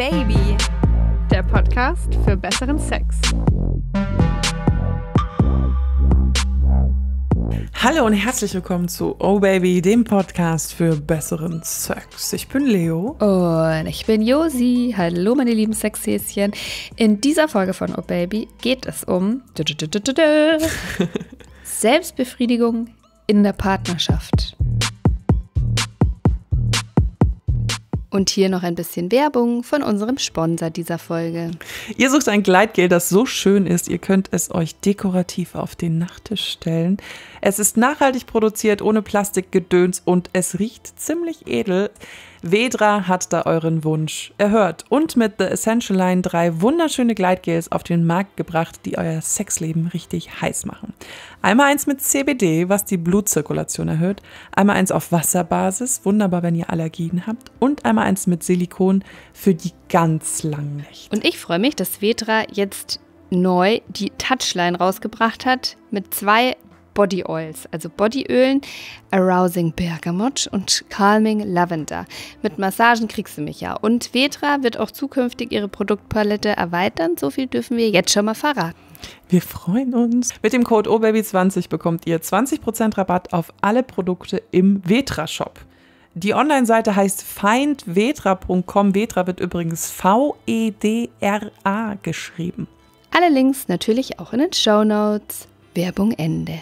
Baby, der Podcast für besseren Sex. Hallo und herzlich willkommen zu Oh Baby, dem Podcast für besseren Sex. Ich bin Leo. Und ich bin Josi. Hallo, meine lieben Sexhäschen. In dieser Folge von Oh Baby geht es um Selbstbefriedigung in der Partnerschaft. Und hier noch ein bisschen Werbung von unserem Sponsor dieser Folge. Ihr sucht ein Gleitgel, das so schön ist, ihr könnt es euch dekorativ auf den Nachttisch stellen. Es ist nachhaltig produziert, ohne Plastikgedöns und es riecht ziemlich edel. Vedra hat da euren Wunsch erhört und mit The Essential Line drei wunderschöne Gleitgels auf den Markt gebracht, die euer Sexleben richtig heiß machen. Einmal eins mit CBD, was die Blutzirkulation erhöht, einmal eins auf Wasserbasis, wunderbar, wenn ihr Allergien habt, und einmal eins mit Silikon für die ganz langen Nächte. Und ich freue mich, dass Vedra jetzt neu die Touchline rausgebracht hat mit zwei Body Oils, also Bodyölen, Arousing Bergamot und Calming Lavender. Mit Massagen kriegst du mich ja. Und Vetra wird auch zukünftig ihre Produktpalette erweitern. So viel dürfen wir jetzt schon mal verraten. Wir freuen uns. Mit dem Code OBABY20 bekommt ihr 20% Rabatt auf alle Produkte im Vetra-Shop. Die Online-Seite heißt findvetra.com. Vetra wird übrigens V-E-D-R-A geschrieben. Alle Links natürlich auch in den Show Notes. Werbung Ende.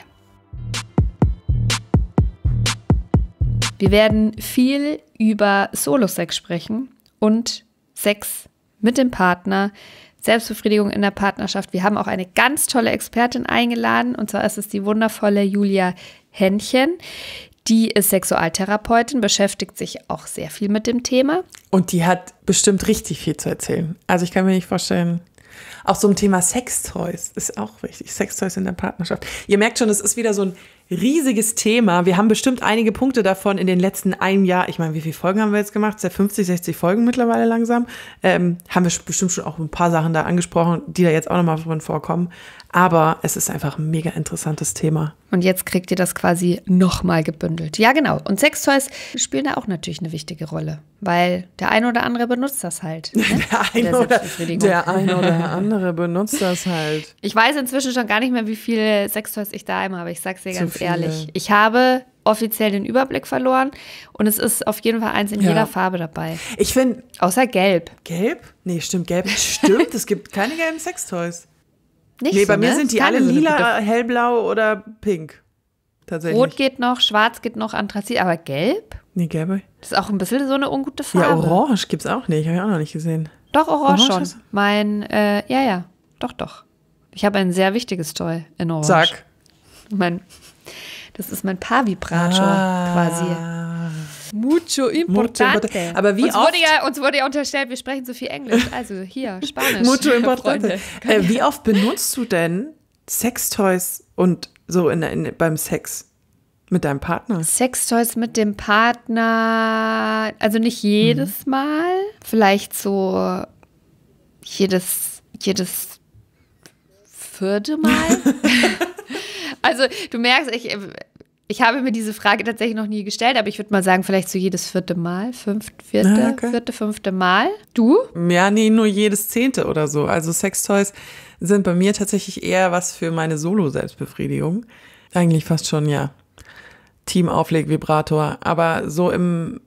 Wir werden viel über Solo-Sex sprechen und Sex mit dem Partner, Selbstbefriedigung in der Partnerschaft. Wir haben auch eine ganz tolle Expertin eingeladen und zwar ist es die wundervolle Julia Händchen. Die ist Sexualtherapeutin, beschäftigt sich auch sehr viel mit dem Thema. Und die hat bestimmt richtig viel zu erzählen. Also ich kann mir nicht vorstellen. Auch so ein Thema Sextoys ist auch wichtig. Sextoys in der Partnerschaft. Ihr merkt schon, es ist wieder so ein riesiges Thema. Wir haben bestimmt einige Punkte davon in den letzten einem Jahr. Ich meine, wie viele Folgen haben wir jetzt gemacht? Seit 50, 60 Folgen mittlerweile langsam. Ähm, haben wir bestimmt schon auch ein paar Sachen da angesprochen, die da jetzt auch nochmal drin vorkommen. Aber es ist einfach ein mega interessantes Thema. Und jetzt kriegt ihr das quasi nochmal gebündelt. Ja, genau. Und Sextoys spielen da auch natürlich eine wichtige Rolle, weil der eine oder andere benutzt das halt. Ne? Der, eine der, oder, der eine oder andere benutzt das halt. Ich weiß inzwischen schon gar nicht mehr, wie viele Sextoys ich da einmal habe, ich sag's dir ganz ehrlich. Ich habe offiziell den Überblick verloren und es ist auf jeden Fall eins in ja. jeder Farbe dabei. Ich finde. Außer gelb. Gelb? Nee, stimmt, gelb. Stimmt, es gibt keine gelben Sextoys. Nicht nee, so, bei mir ne? sind die alle so lila, hellblau oder pink. Tatsächlich. Rot geht noch, schwarz geht noch, Anthrazit, aber gelb? Nee, gelbe. Das ist auch ein bisschen so eine ungute Farbe. Ja, orange gibt es auch nicht, habe ich auch noch nicht gesehen. Doch, orange, orange schon. Mein, äh, ja, ja, doch, doch. Ich habe ein sehr wichtiges Toy in orange. Sag. Mein das ist mein paar ah. quasi. Mucho importante. Aber wie uns oft? Wurde ja, uns wurde ja unterstellt, wir sprechen so viel Englisch. Also hier, Spanisch. Mucho importante. Äh, wie oft benutzt du denn Sextoys und so in, in, beim Sex? Mit deinem Partner? Sextoys mit dem Partner, also nicht jedes mhm. Mal, vielleicht so jedes, jedes vierte Mal. also du merkst, ich, ich habe mir diese Frage tatsächlich noch nie gestellt, aber ich würde mal sagen, vielleicht so jedes vierte Mal, fünfte, vierte, ah, okay. vierte, fünfte Mal. Du? Ja, nee, nur jedes zehnte oder so. Also Sextoys sind bei mir tatsächlich eher was für meine Solo-Selbstbefriedigung. Eigentlich fast schon, ja. Team Aufleg Vibrator, aber so im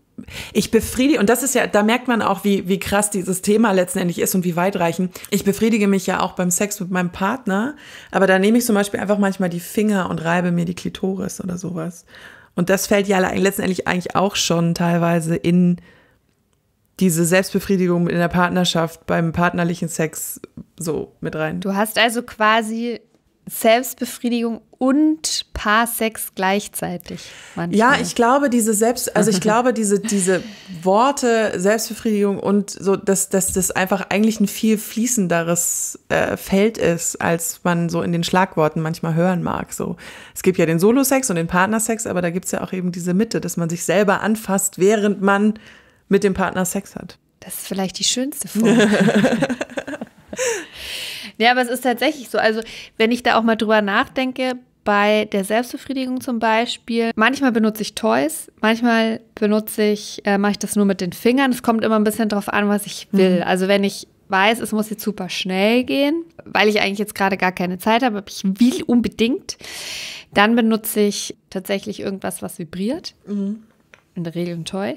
ich befriedige, und das ist ja, da merkt man auch, wie, wie krass dieses Thema letztendlich ist und wie weitreichend. Ich befriedige mich ja auch beim Sex mit meinem Partner, aber da nehme ich zum Beispiel einfach manchmal die Finger und reibe mir die Klitoris oder sowas. Und das fällt ja letztendlich eigentlich auch schon teilweise in diese Selbstbefriedigung in der Partnerschaft, beim partnerlichen Sex so mit rein. Du hast also quasi Selbstbefriedigung und Paarsex gleichzeitig. Manchmal. Ja, ich glaube, diese Selbst, also ich glaube, diese, diese Worte Selbstbefriedigung und so, dass, dass das einfach eigentlich ein viel fließenderes äh, Feld ist, als man so in den Schlagworten manchmal hören mag. So, es gibt ja den Solosex und den Partnersex, aber da gibt es ja auch eben diese Mitte, dass man sich selber anfasst, während man mit dem Partner Sex hat. Das ist vielleicht die schönste Form. ja, aber es ist tatsächlich so. Also, wenn ich da auch mal drüber nachdenke, bei der Selbstbefriedigung zum Beispiel. Manchmal benutze ich Toys, manchmal benutze ich, äh, mache ich das nur mit den Fingern. Es kommt immer ein bisschen drauf an, was ich mhm. will. Mhm. Also wenn ich weiß, es muss jetzt super schnell gehen, weil ich eigentlich jetzt gerade gar keine Zeit habe, aber ich will unbedingt, dann benutze ich tatsächlich irgendwas, was vibriert. Mhm alten Regeln treu.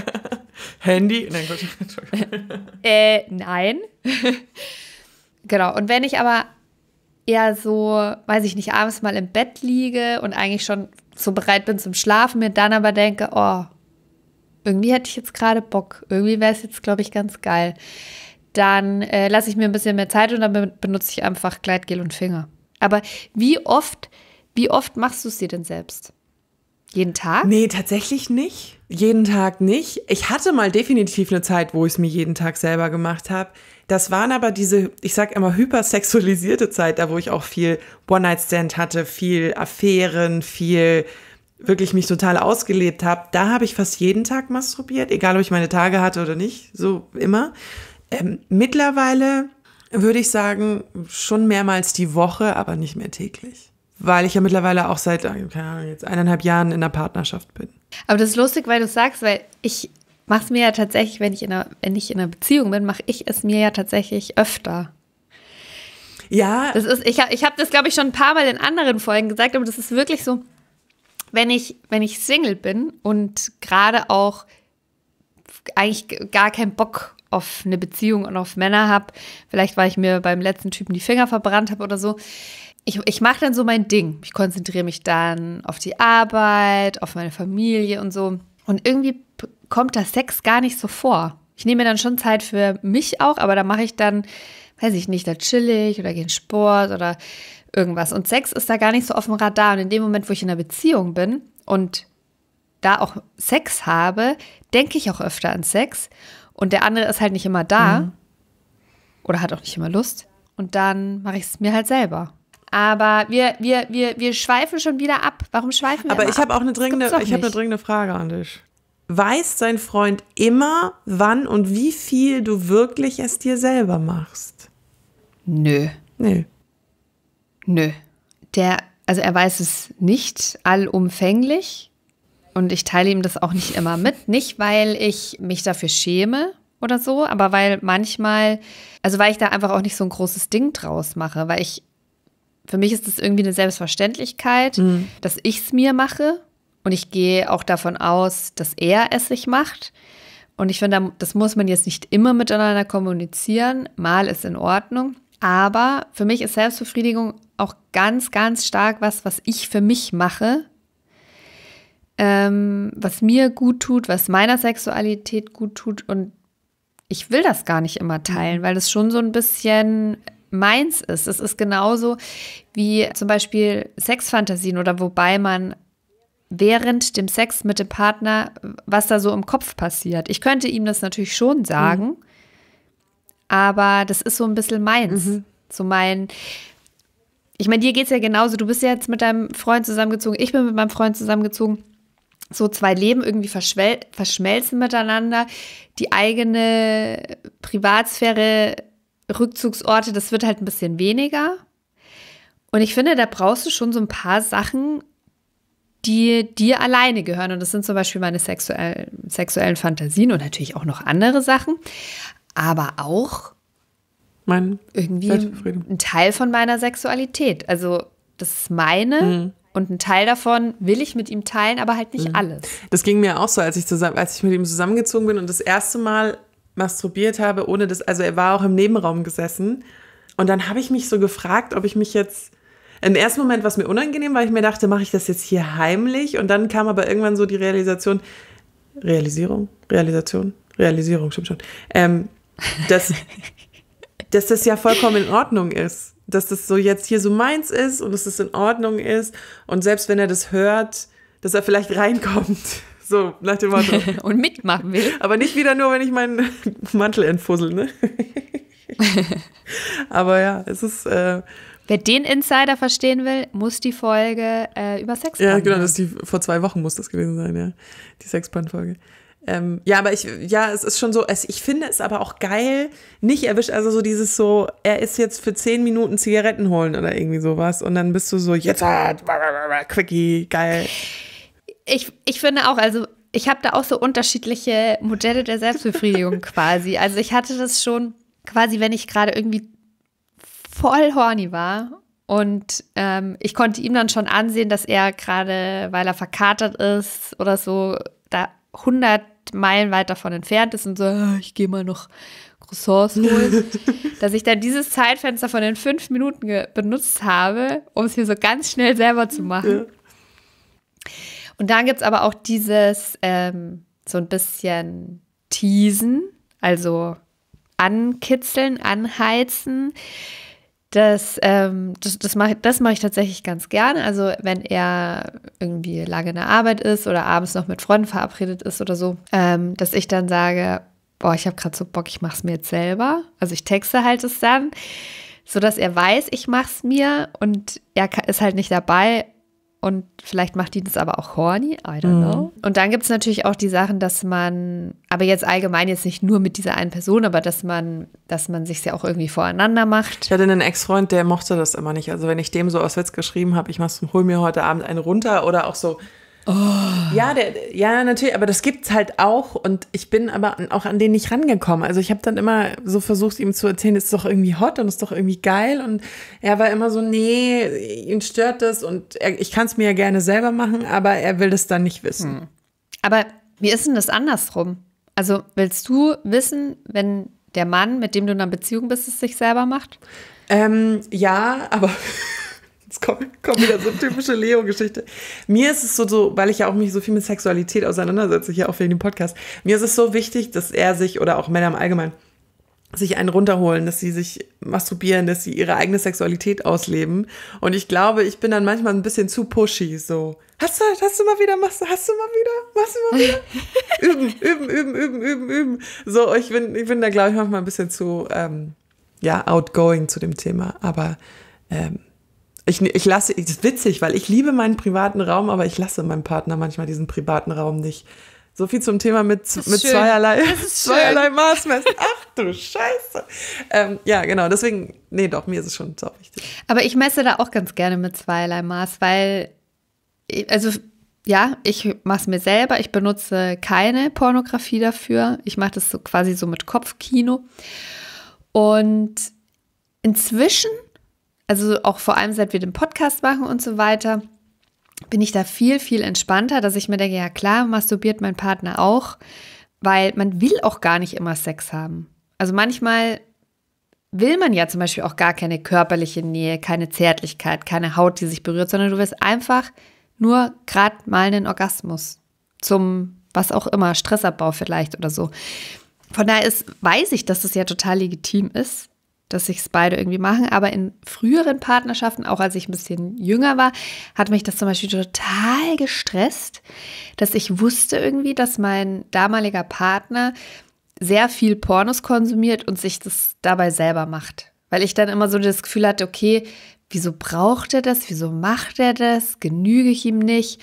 Handy? Nein, Gott. äh, nein. genau. Und wenn ich aber eher so, weiß ich nicht, abends mal im Bett liege und eigentlich schon so bereit bin zum Schlafen, mir dann aber denke, oh, irgendwie hätte ich jetzt gerade Bock, irgendwie wäre es jetzt, glaube ich, ganz geil. Dann äh, lasse ich mir ein bisschen mehr Zeit und dann benutze ich einfach Gleitgel und Finger. Aber wie oft, wie oft machst du es dir denn selbst? Jeden Tag? Nee, tatsächlich nicht. Jeden Tag nicht. Ich hatte mal definitiv eine Zeit, wo ich es mir jeden Tag selber gemacht habe. Das waren aber diese, ich sag immer, hypersexualisierte Zeit, da wo ich auch viel One-Night-Stand hatte, viel Affären, viel wirklich mich total ausgelebt habe. Da habe ich fast jeden Tag masturbiert, egal ob ich meine Tage hatte oder nicht, so immer. Ähm, mittlerweile würde ich sagen, schon mehrmals die Woche, aber nicht mehr täglich weil ich ja mittlerweile auch seit, äh, keine Ahnung, jetzt eineinhalb Jahren in der Partnerschaft bin. Aber das ist lustig, weil du sagst, weil ich mache es mir ja tatsächlich, wenn ich in einer, wenn ich in einer Beziehung bin, mache ich es mir ja tatsächlich öfter. Ja. Das ist, ich habe ich hab das, glaube ich, schon ein paar Mal in anderen Folgen gesagt, aber das ist wirklich so, wenn ich, wenn ich Single bin und gerade auch eigentlich gar keinen Bock auf eine Beziehung und auf Männer habe, vielleicht weil ich mir beim letzten Typen die Finger verbrannt habe oder so, ich, ich mache dann so mein Ding. Ich konzentriere mich dann auf die Arbeit, auf meine Familie und so. Und irgendwie kommt das Sex gar nicht so vor. Ich nehme mir dann schon Zeit für mich auch, aber da mache ich dann, weiß ich nicht, da chill ich oder gehe in Sport oder irgendwas. Und Sex ist da gar nicht so auf dem Radar. Und in dem Moment, wo ich in einer Beziehung bin und da auch Sex habe, denke ich auch öfter an Sex. Und der andere ist halt nicht immer da mhm. oder hat auch nicht immer Lust. Und dann mache ich es mir halt selber. Aber wir, wir, wir, wir schweifen schon wieder ab. Warum schweifen wir Aber ich habe auch eine dringende, ich habe eine dringende Frage an dich. Weiß dein Freund immer, wann und wie viel du wirklich es dir selber machst? Nö. Nö. Nö. Der, also er weiß es nicht allumfänglich und ich teile ihm das auch nicht immer mit. Nicht, weil ich mich dafür schäme oder so, aber weil manchmal, also weil ich da einfach auch nicht so ein großes Ding draus mache, weil ich für mich ist es irgendwie eine Selbstverständlichkeit, mhm. dass ich es mir mache. Und ich gehe auch davon aus, dass er es sich macht. Und ich finde, das muss man jetzt nicht immer miteinander kommunizieren. Mal ist in Ordnung. Aber für mich ist Selbstbefriedigung auch ganz, ganz stark was, was ich für mich mache, ähm, was mir gut tut, was meiner Sexualität gut tut. Und ich will das gar nicht immer teilen, mhm. weil es schon so ein bisschen meins ist. Es ist genauso wie zum Beispiel Sexfantasien oder wobei man während dem Sex mit dem Partner, was da so im Kopf passiert. Ich könnte ihm das natürlich schon mhm. sagen, mhm. aber das ist so ein bisschen meins. Mhm. So mein, ich meine, dir geht es ja genauso. Du bist ja jetzt mit deinem Freund zusammengezogen, ich bin mit meinem Freund zusammengezogen. So zwei Leben irgendwie verschmelzen miteinander. Die eigene Privatsphäre Rückzugsorte, das wird halt ein bisschen weniger. Und ich finde, da brauchst du schon so ein paar Sachen, die dir alleine gehören. Und das sind zum Beispiel meine sexuell, sexuellen Fantasien und natürlich auch noch andere Sachen. Aber auch mein irgendwie ein Teil von meiner Sexualität. Also das ist meine mhm. und ein Teil davon will ich mit ihm teilen, aber halt nicht mhm. alles. Das ging mir auch so, als ich, zusammen, als ich mit ihm zusammengezogen bin und das erste Mal masturbiert habe, ohne dass, also er war auch im Nebenraum gesessen. Und dann habe ich mich so gefragt, ob ich mich jetzt, im ersten Moment war es mir unangenehm, weil ich mir dachte, mache ich das jetzt hier heimlich? Und dann kam aber irgendwann so die Realisation, Realisierung, Realisation, Realisierung, stimmt schon, ähm, dass, dass das ja vollkommen in Ordnung ist. Dass das so jetzt hier so meins ist und dass das in Ordnung ist. Und selbst wenn er das hört, dass er vielleicht reinkommt. So, nach dem Motto. und mitmachen will. Aber nicht wieder nur, wenn ich meinen Mantel entfussel, ne? Aber ja, es ist. Äh, Wer den Insider verstehen will, muss die Folge äh, über Sex. Ja, genau, das die, vor zwei Wochen muss das gewesen sein, ja. Die Sexband-Folge. Ähm, ja, aber ich, ja, es ist schon so, es, ich finde es aber auch geil, nicht erwischt, also so dieses so, er ist jetzt für zehn Minuten Zigaretten holen oder irgendwie sowas und dann bist du so, jetzt hat, Quickie, geil ich, ich finde auch, also ich habe da auch so unterschiedliche Modelle der Selbstbefriedigung quasi. Also ich hatte das schon quasi, wenn ich gerade irgendwie voll horny war und ähm, ich konnte ihm dann schon ansehen, dass er gerade, weil er verkatert ist oder so, da 100 Meilen weit davon entfernt ist und so, ah, ich gehe mal noch Croissants holen, dass ich dann dieses Zeitfenster von den fünf Minuten benutzt habe, um es mir so ganz schnell selber zu machen. Ja. Und dann gibt es aber auch dieses ähm, so ein bisschen Teasen, also ankitzeln, anheizen. Das, ähm, das, das mache das mach ich tatsächlich ganz gerne. Also wenn er irgendwie lange in der Arbeit ist oder abends noch mit Freunden verabredet ist oder so, ähm, dass ich dann sage, boah, ich habe gerade so Bock, ich mache es mir jetzt selber. Also ich texte halt es dann, sodass er weiß, ich mache es mir und er ist halt nicht dabei und vielleicht macht die das aber auch horny, I don't mhm. know. Und dann gibt es natürlich auch die Sachen, dass man, aber jetzt allgemein jetzt nicht nur mit dieser einen Person, aber dass man, dass man sich ja auch irgendwie voreinander macht. Ich hatte einen Ex-Freund, der mochte das immer nicht. Also wenn ich dem so aus Witz geschrieben habe, ich mach, hol mir heute Abend einen runter oder auch so, Oh. Ja, der, ja, natürlich, aber das gibt's halt auch und ich bin aber auch an den nicht rangekommen. Also ich habe dann immer so versucht, ihm zu erzählen, ist doch irgendwie hot und ist doch irgendwie geil und er war immer so, nee, ihn stört das und er, ich kann es mir ja gerne selber machen, aber er will das dann nicht wissen. Hm. Aber wie ist denn das andersrum? Also willst du wissen, wenn der Mann, mit dem du in einer Beziehung bist, es sich selber macht? Ähm, ja, aber Jetzt kommt, kommt wieder so eine typische Leo-Geschichte. Mir ist es so, so, weil ich ja auch mich so viel mit Sexualität auseinandersetze, hier auch wegen dem Podcast, mir ist es so wichtig, dass er sich oder auch Männer im Allgemeinen sich einen runterholen, dass sie sich masturbieren, dass sie ihre eigene Sexualität ausleben. Und ich glaube, ich bin dann manchmal ein bisschen zu pushy, so. Hast du, hast du mal wieder, machst du, hast du mal wieder, machst du mal wieder? üben, üben, üben, üben, üben, üben. So, ich bin, ich bin da, glaube ich, manchmal ein bisschen zu, ähm, ja, outgoing zu dem Thema. Aber, ähm, ich, ich lasse, das ist witzig, weil ich liebe meinen privaten Raum, aber ich lasse meinem Partner manchmal diesen privaten Raum nicht. So viel zum Thema mit, mit zweierlei, zweierlei Maßmessen. Ach du Scheiße. Ähm, ja, genau, deswegen, nee, doch, mir ist es schon so wichtig. Aber ich messe da auch ganz gerne mit zweierlei Maß, weil, also ja, ich mache es mir selber. Ich benutze keine Pornografie dafür. Ich mache das so quasi so mit Kopfkino. Und inzwischen also auch vor allem seit wir den Podcast machen und so weiter, bin ich da viel, viel entspannter, dass ich mir denke, ja klar, masturbiert mein Partner auch, weil man will auch gar nicht immer Sex haben. Also manchmal will man ja zum Beispiel auch gar keine körperliche Nähe, keine Zärtlichkeit, keine Haut, die sich berührt, sondern du willst einfach nur gerade mal einen Orgasmus zum was auch immer, Stressabbau vielleicht oder so. Von daher ist, weiß ich, dass es das ja total legitim ist, dass sich es beide irgendwie machen. Aber in früheren Partnerschaften, auch als ich ein bisschen jünger war, hat mich das zum Beispiel total gestresst, dass ich wusste irgendwie, dass mein damaliger Partner sehr viel Pornos konsumiert und sich das dabei selber macht. Weil ich dann immer so das Gefühl hatte, okay, wieso braucht er das? Wieso macht er das? Genüge ich ihm nicht?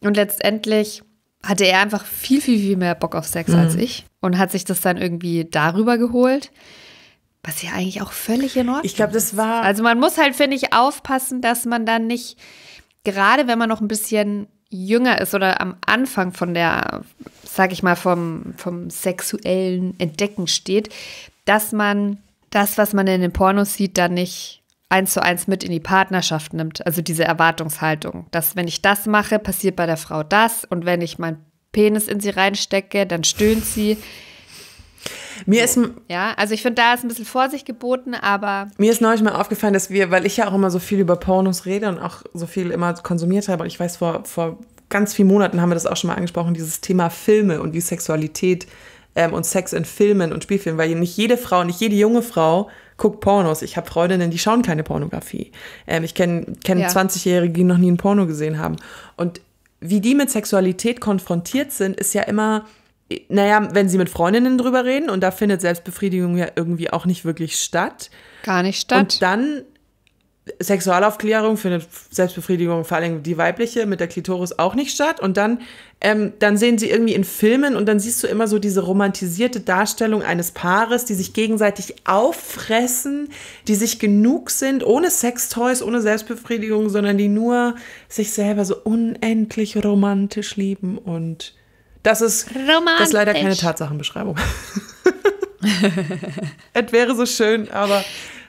Und letztendlich hatte er einfach viel, viel, viel mehr Bock auf Sex mhm. als ich und hat sich das dann irgendwie darüber geholt. Was ja eigentlich auch völlig in Ordnung ist. Ich glaube, das war. Also man muss halt, finde ich, aufpassen, dass man dann nicht, gerade wenn man noch ein bisschen jünger ist oder am Anfang von der, sag ich mal, vom, vom sexuellen Entdecken steht, dass man das, was man in den Pornos sieht, dann nicht eins zu eins mit in die Partnerschaft nimmt. Also diese Erwartungshaltung, dass wenn ich das mache, passiert bei der Frau das und wenn ich meinen Penis in sie reinstecke, dann stöhnt sie. Mir ist ja, also ich finde, da ist ein bisschen Vorsicht geboten, aber mir ist neulich mal aufgefallen, dass wir, weil ich ja auch immer so viel über Pornos rede und auch so viel immer konsumiert habe, und ich weiß vor vor ganz vielen Monaten haben wir das auch schon mal angesprochen, dieses Thema Filme und wie Sexualität ähm, und Sex in Filmen und Spielfilmen, weil nicht jede Frau, nicht jede junge Frau guckt Pornos. Ich habe Freundinnen, die schauen keine Pornografie. Ähm, ich kenne kenn ja. 20-Jährige, die noch nie ein Porno gesehen haben. Und wie die mit Sexualität konfrontiert sind, ist ja immer naja, wenn sie mit Freundinnen drüber reden und da findet Selbstbefriedigung ja irgendwie auch nicht wirklich statt. Gar nicht statt. Und dann Sexualaufklärung findet Selbstbefriedigung, vor allem die weibliche mit der Klitoris auch nicht statt. Und dann, ähm, dann sehen sie irgendwie in Filmen und dann siehst du immer so diese romantisierte Darstellung eines Paares, die sich gegenseitig auffressen, die sich genug sind, ohne Sextoys, ohne Selbstbefriedigung, sondern die nur sich selber so unendlich romantisch lieben und das ist, das ist leider keine Tatsachenbeschreibung. es wäre so schön, aber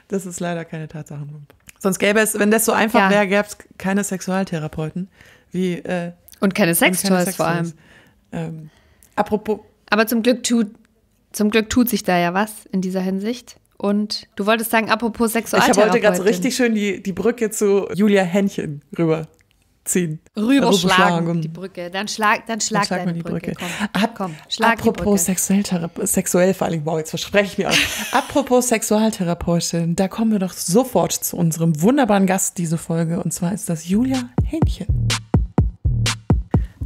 das ist leider keine Tatsachenbeschreibung. Sonst gäbe es, wenn das so einfach ja. wäre, gäbe es keine Sexualtherapeuten. Wie, äh, und keine Sextoys vor allem. Ähm, apropos. Aber zum Glück, tut, zum Glück tut sich da ja was in dieser Hinsicht. Und du wolltest sagen, apropos Sexualtherapeuten. Ich wollte gerade so richtig schön die, die Brücke zu Julia Händchen rüber ziehen. Rüberschlagen. Die Brücke. Dann schlag, dann schlag, dann schlag deine die Brücke. Brücke. Komm, Ab, komm, schlag apropos die sexuell vor allem, wow, jetzt verspreche ich mir auch. apropos Sexualtherapeutin, da kommen wir doch sofort zu unserem wunderbaren Gast diese Folge. Und zwar ist das Julia Hähnchen.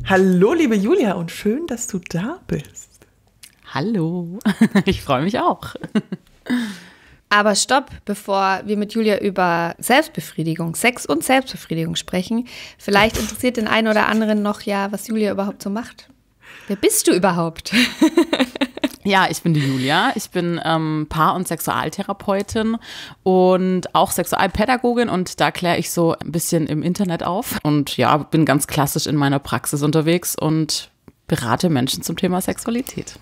Hallo, liebe Julia, und schön, dass du da bist. Hallo. Ich freue mich auch. Aber stopp, bevor wir mit Julia über Selbstbefriedigung, Sex und Selbstbefriedigung sprechen. Vielleicht interessiert den einen oder anderen noch ja, was Julia überhaupt so macht. Wer bist du überhaupt? Ja, ich bin die Julia. Ich bin ähm, Paar- und Sexualtherapeutin und auch Sexualpädagogin und da kläre ich so ein bisschen im Internet auf und ja, bin ganz klassisch in meiner Praxis unterwegs und berate Menschen zum Thema Sexualität.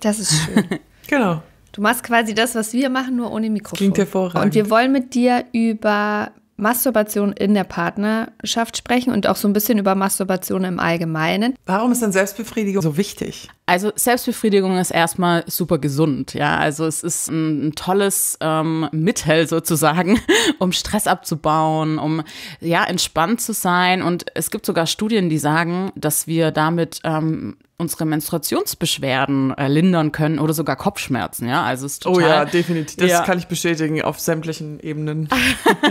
Das ist schön. genau. Du machst quasi das, was wir machen, nur ohne Mikrofon. Klingt hervorragend. Und wir wollen mit dir über Masturbation in der Partnerschaft sprechen und auch so ein bisschen über Masturbation im Allgemeinen. Warum ist denn Selbstbefriedigung so wichtig? Also Selbstbefriedigung ist erstmal super gesund, ja. Also es ist ein, ein tolles ähm, Mittel sozusagen, um Stress abzubauen, um ja entspannt zu sein. Und es gibt sogar Studien, die sagen, dass wir damit ähm, unsere Menstruationsbeschwerden äh, lindern können oder sogar Kopfschmerzen, ja. Also ist total, Oh ja, definitiv. Das ja. kann ich bestätigen auf sämtlichen Ebenen.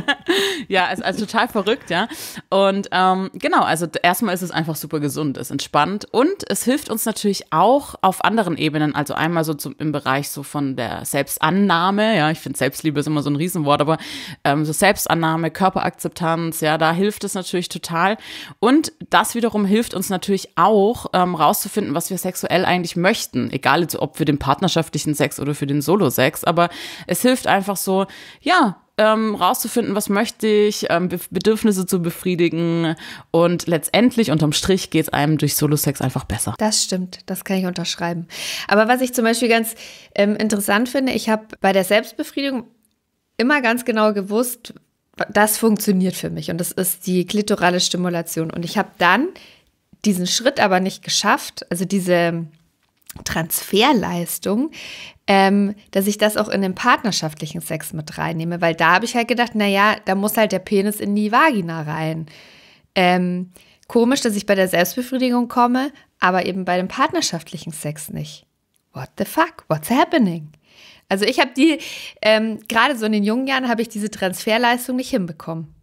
ja, ist also total verrückt, ja. Und ähm, genau, also erstmal ist es einfach super gesund, ist entspannt und es hilft uns natürlich auch auf anderen Ebenen. Also einmal so zum, im Bereich so von der Selbstannahme, ja, ich finde Selbstliebe ist immer so ein Riesenwort, aber ähm, so Selbstannahme, Körperakzeptanz, ja, da hilft es natürlich total. Und das wiederum hilft uns natürlich auch ähm, rauszufinden, finden, was wir sexuell eigentlich möchten. Egal ob für den partnerschaftlichen Sex oder für den Solo-Sex. Aber es hilft einfach so, ja, ähm, rauszufinden, was möchte ich, ähm, Be Bedürfnisse zu befriedigen. Und letztendlich, unterm Strich, geht es einem durch Solo-Sex einfach besser. Das stimmt, das kann ich unterschreiben. Aber was ich zum Beispiel ganz ähm, interessant finde, ich habe bei der Selbstbefriedigung immer ganz genau gewusst, das funktioniert für mich und das ist die klitorale Stimulation. Und ich habe dann diesen Schritt aber nicht geschafft, also diese Transferleistung, ähm, dass ich das auch in den partnerschaftlichen Sex mit reinnehme, weil da habe ich halt gedacht, naja, da muss halt der Penis in die Vagina rein. Ähm, komisch, dass ich bei der Selbstbefriedigung komme, aber eben bei dem partnerschaftlichen Sex nicht. What the fuck? What's happening? Also ich habe die, ähm, gerade so in den jungen Jahren habe ich diese Transferleistung nicht hinbekommen.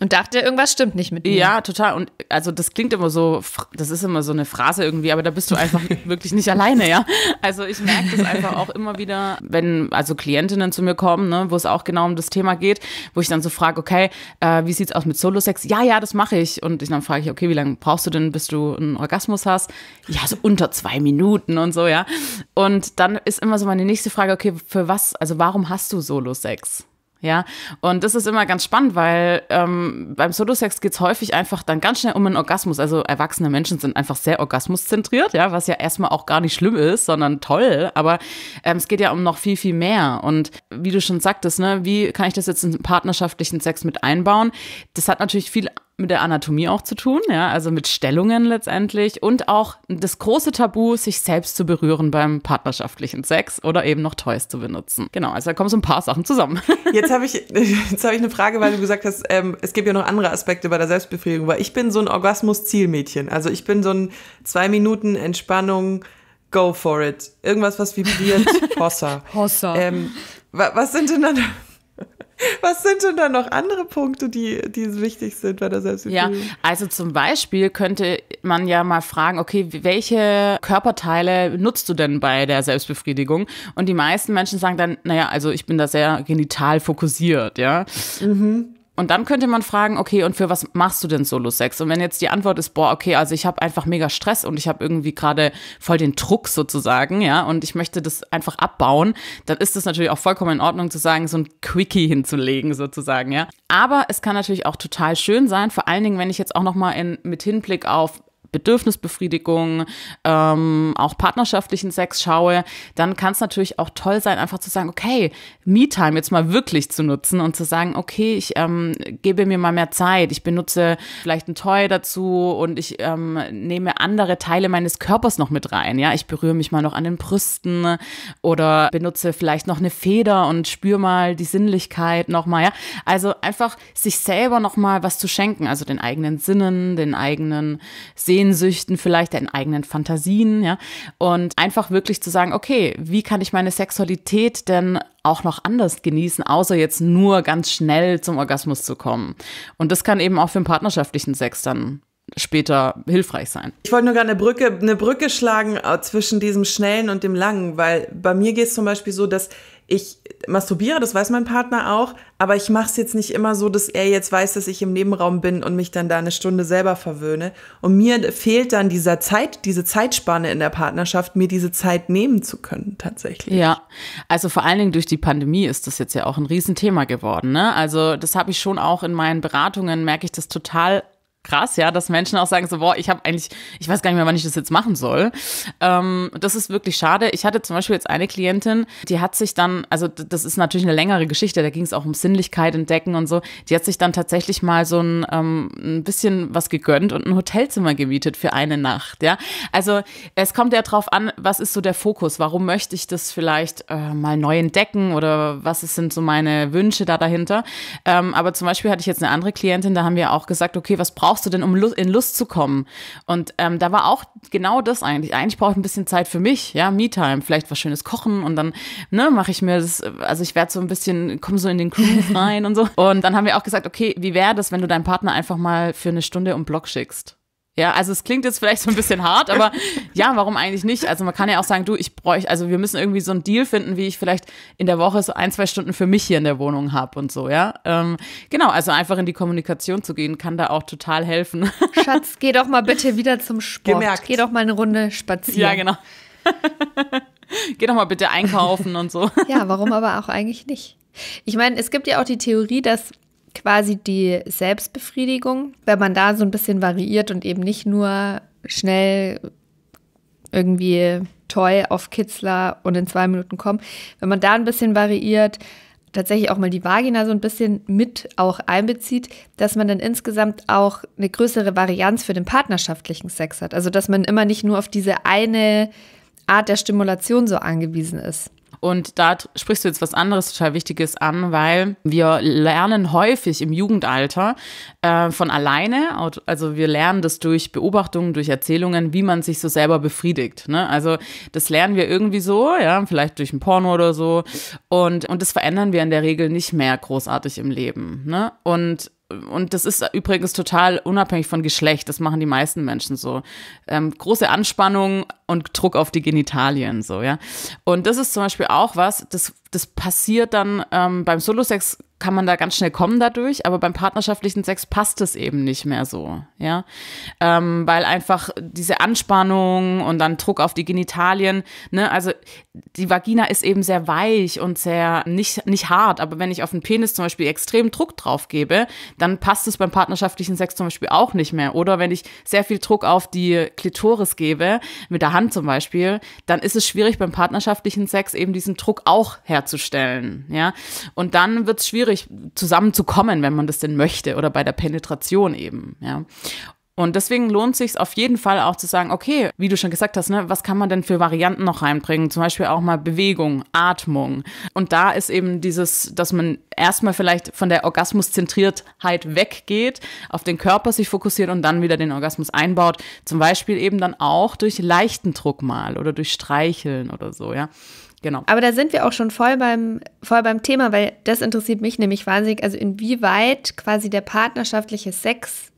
Und dachte, irgendwas stimmt nicht mit mir. Ja, total. Und also das klingt immer so, das ist immer so eine Phrase irgendwie, aber da bist du einfach wirklich nicht alleine, ja. Also ich merke das einfach auch immer wieder, wenn also Klientinnen zu mir kommen, ne, wo es auch genau um das Thema geht, wo ich dann so frage, okay, äh, wie sieht's aus mit Solo-Sex? Ja, ja, das mache ich. Und ich dann frage ich, okay, wie lange brauchst du denn, bis du einen Orgasmus hast? Ja, so unter zwei Minuten und so, ja. Und dann ist immer so meine nächste Frage, okay, für was, also warum hast du Solo-Sex? Ja, und das ist immer ganz spannend, weil ähm, beim Solosex geht es häufig einfach dann ganz schnell um einen Orgasmus. Also erwachsene Menschen sind einfach sehr orgasmuszentriert, ja, was ja erstmal auch gar nicht schlimm ist, sondern toll. Aber ähm, es geht ja um noch viel, viel mehr. Und wie du schon sagtest, ne, wie kann ich das jetzt in partnerschaftlichen Sex mit einbauen? Das hat natürlich viel mit der Anatomie auch zu tun, ja, also mit Stellungen letztendlich und auch das große Tabu, sich selbst zu berühren beim partnerschaftlichen Sex oder eben noch Toys zu benutzen. Genau, also da kommen so ein paar Sachen zusammen. Jetzt habe ich, hab ich eine Frage, weil du gesagt hast, ähm, es gibt ja noch andere Aspekte bei der Selbstbefriedigung, weil ich bin so ein Orgasmus-Zielmädchen. Also ich bin so ein zwei Minuten Entspannung, go for it. Irgendwas, was vibriert, Hossa. Hossa. Ähm, was sind denn dann was sind denn da noch andere Punkte, die, die wichtig sind bei der Selbstbefriedigung? Ja, also zum Beispiel könnte man ja mal fragen, okay, welche Körperteile nutzt du denn bei der Selbstbefriedigung? Und die meisten Menschen sagen dann, naja, also ich bin da sehr genital fokussiert, ja. Mhm. Und dann könnte man fragen, okay, und für was machst du denn Solo-Sex? Und wenn jetzt die Antwort ist, boah, okay, also ich habe einfach mega Stress und ich habe irgendwie gerade voll den Druck sozusagen, ja, und ich möchte das einfach abbauen, dann ist es natürlich auch vollkommen in Ordnung zu sagen, so ein Quickie hinzulegen sozusagen, ja. Aber es kann natürlich auch total schön sein, vor allen Dingen, wenn ich jetzt auch nochmal in, mit Hinblick auf Bedürfnisbefriedigung, ähm, auch partnerschaftlichen Sex schaue, dann kann es natürlich auch toll sein, einfach zu sagen, okay, Me-Time jetzt mal wirklich zu nutzen und zu sagen, okay, ich ähm, gebe mir mal mehr Zeit, ich benutze vielleicht ein Toy dazu und ich ähm, nehme andere Teile meines Körpers noch mit rein. Ja, ich berühre mich mal noch an den Brüsten oder benutze vielleicht noch eine Feder und spüre mal die Sinnlichkeit nochmal. Ja? Also einfach sich selber nochmal was zu schenken, also den eigenen Sinnen, den eigenen Sehnen Sehnsüchten, vielleicht deinen eigenen Fantasien, ja. Und einfach wirklich zu sagen, okay, wie kann ich meine Sexualität denn auch noch anders genießen, außer jetzt nur ganz schnell zum Orgasmus zu kommen. Und das kann eben auch für einen partnerschaftlichen Sex dann später hilfreich sein. Ich wollte nur gerade eine Brücke, eine Brücke schlagen äh, zwischen diesem Schnellen und dem Langen, weil bei mir geht es zum Beispiel so, dass ich masturbiere, das weiß mein Partner auch, aber ich mache es jetzt nicht immer so, dass er jetzt weiß, dass ich im Nebenraum bin und mich dann da eine Stunde selber verwöhne. Und mir fehlt dann dieser Zeit, diese Zeitspanne in der Partnerschaft, mir diese Zeit nehmen zu können tatsächlich. Ja, also vor allen Dingen durch die Pandemie ist das jetzt ja auch ein Riesenthema geworden. Ne? Also das habe ich schon auch in meinen Beratungen, merke ich das total krass, ja, dass Menschen auch sagen so, boah, ich habe eigentlich, ich weiß gar nicht mehr, wann ich das jetzt machen soll. Ähm, das ist wirklich schade. Ich hatte zum Beispiel jetzt eine Klientin, die hat sich dann, also das ist natürlich eine längere Geschichte, da ging es auch um Sinnlichkeit entdecken und so, die hat sich dann tatsächlich mal so ein, ähm, ein bisschen was gegönnt und ein Hotelzimmer gemietet für eine Nacht, ja. Also es kommt ja drauf an, was ist so der Fokus, warum möchte ich das vielleicht äh, mal neu entdecken oder was sind so meine Wünsche da dahinter. Ähm, aber zum Beispiel hatte ich jetzt eine andere Klientin, da haben wir auch gesagt, okay, was braucht brauchst du denn, um in Lust zu kommen? Und ähm, da war auch genau das eigentlich. Eigentlich brauche ich ein bisschen Zeit für mich, ja, Me-Time, vielleicht was Schönes kochen und dann, ne, mache ich mir das, also ich werde so ein bisschen, komme so in den Groove rein und so. Und dann haben wir auch gesagt, okay, wie wäre das, wenn du deinen Partner einfach mal für eine Stunde um Block schickst? Ja, also es klingt jetzt vielleicht so ein bisschen hart, aber ja, warum eigentlich nicht? Also man kann ja auch sagen, du, ich bräuchte, also wir müssen irgendwie so einen Deal finden, wie ich vielleicht in der Woche so ein, zwei Stunden für mich hier in der Wohnung habe und so, ja. Ähm, genau, also einfach in die Kommunikation zu gehen, kann da auch total helfen. Schatz, geh doch mal bitte wieder zum Sport. Gemerkt. Geh doch mal eine Runde spazieren. Ja, genau. geh doch mal bitte einkaufen und so. Ja, warum aber auch eigentlich nicht? Ich meine, es gibt ja auch die Theorie, dass quasi die Selbstbefriedigung, wenn man da so ein bisschen variiert und eben nicht nur schnell irgendwie toll auf Kitzler und in zwei Minuten kommt, wenn man da ein bisschen variiert, tatsächlich auch mal die Vagina so ein bisschen mit auch einbezieht, dass man dann insgesamt auch eine größere Varianz für den partnerschaftlichen Sex hat. Also dass man immer nicht nur auf diese eine Art der Stimulation so angewiesen ist. Und da sprichst du jetzt was anderes total Wichtiges an, weil wir lernen häufig im Jugendalter äh, von alleine, also wir lernen das durch Beobachtungen, durch Erzählungen, wie man sich so selber befriedigt. Ne? Also das lernen wir irgendwie so, ja, vielleicht durch ein Porno oder so. Und, und das verändern wir in der Regel nicht mehr großartig im Leben. Ne? Und und das ist übrigens total unabhängig von Geschlecht, das machen die meisten Menschen so. Ähm, große Anspannung und Druck auf die Genitalien, so, ja. Und das ist zum Beispiel auch was, das, das passiert dann ähm, beim Solosex kann man da ganz schnell kommen dadurch, aber beim partnerschaftlichen Sex passt es eben nicht mehr so, ja, ähm, weil einfach diese Anspannung und dann Druck auf die Genitalien, ne, also die Vagina ist eben sehr weich und sehr nicht nicht hart, aber wenn ich auf den Penis zum Beispiel extrem Druck drauf gebe, dann passt es beim partnerschaftlichen Sex zum Beispiel auch nicht mehr, oder wenn ich sehr viel Druck auf die Klitoris gebe mit der Hand zum Beispiel, dann ist es schwierig beim partnerschaftlichen Sex eben diesen Druck auch herzustellen, ja, und dann wird es schwierig schwierig zusammenzukommen, wenn man das denn möchte oder bei der Penetration eben, ja. Und deswegen lohnt sich auf jeden Fall auch zu sagen, okay, wie du schon gesagt hast, ne, was kann man denn für Varianten noch reinbringen? Zum Beispiel auch mal Bewegung, Atmung. Und da ist eben dieses, dass man erstmal vielleicht von der Orgasmuszentriertheit weggeht, auf den Körper sich fokussiert und dann wieder den Orgasmus einbaut. Zum Beispiel eben dann auch durch leichten Druck mal oder durch Streicheln oder so, ja. Genau. Aber da sind wir auch schon voll beim, voll beim Thema, weil das interessiert mich nämlich wahnsinnig. Also inwieweit quasi der partnerschaftliche Sex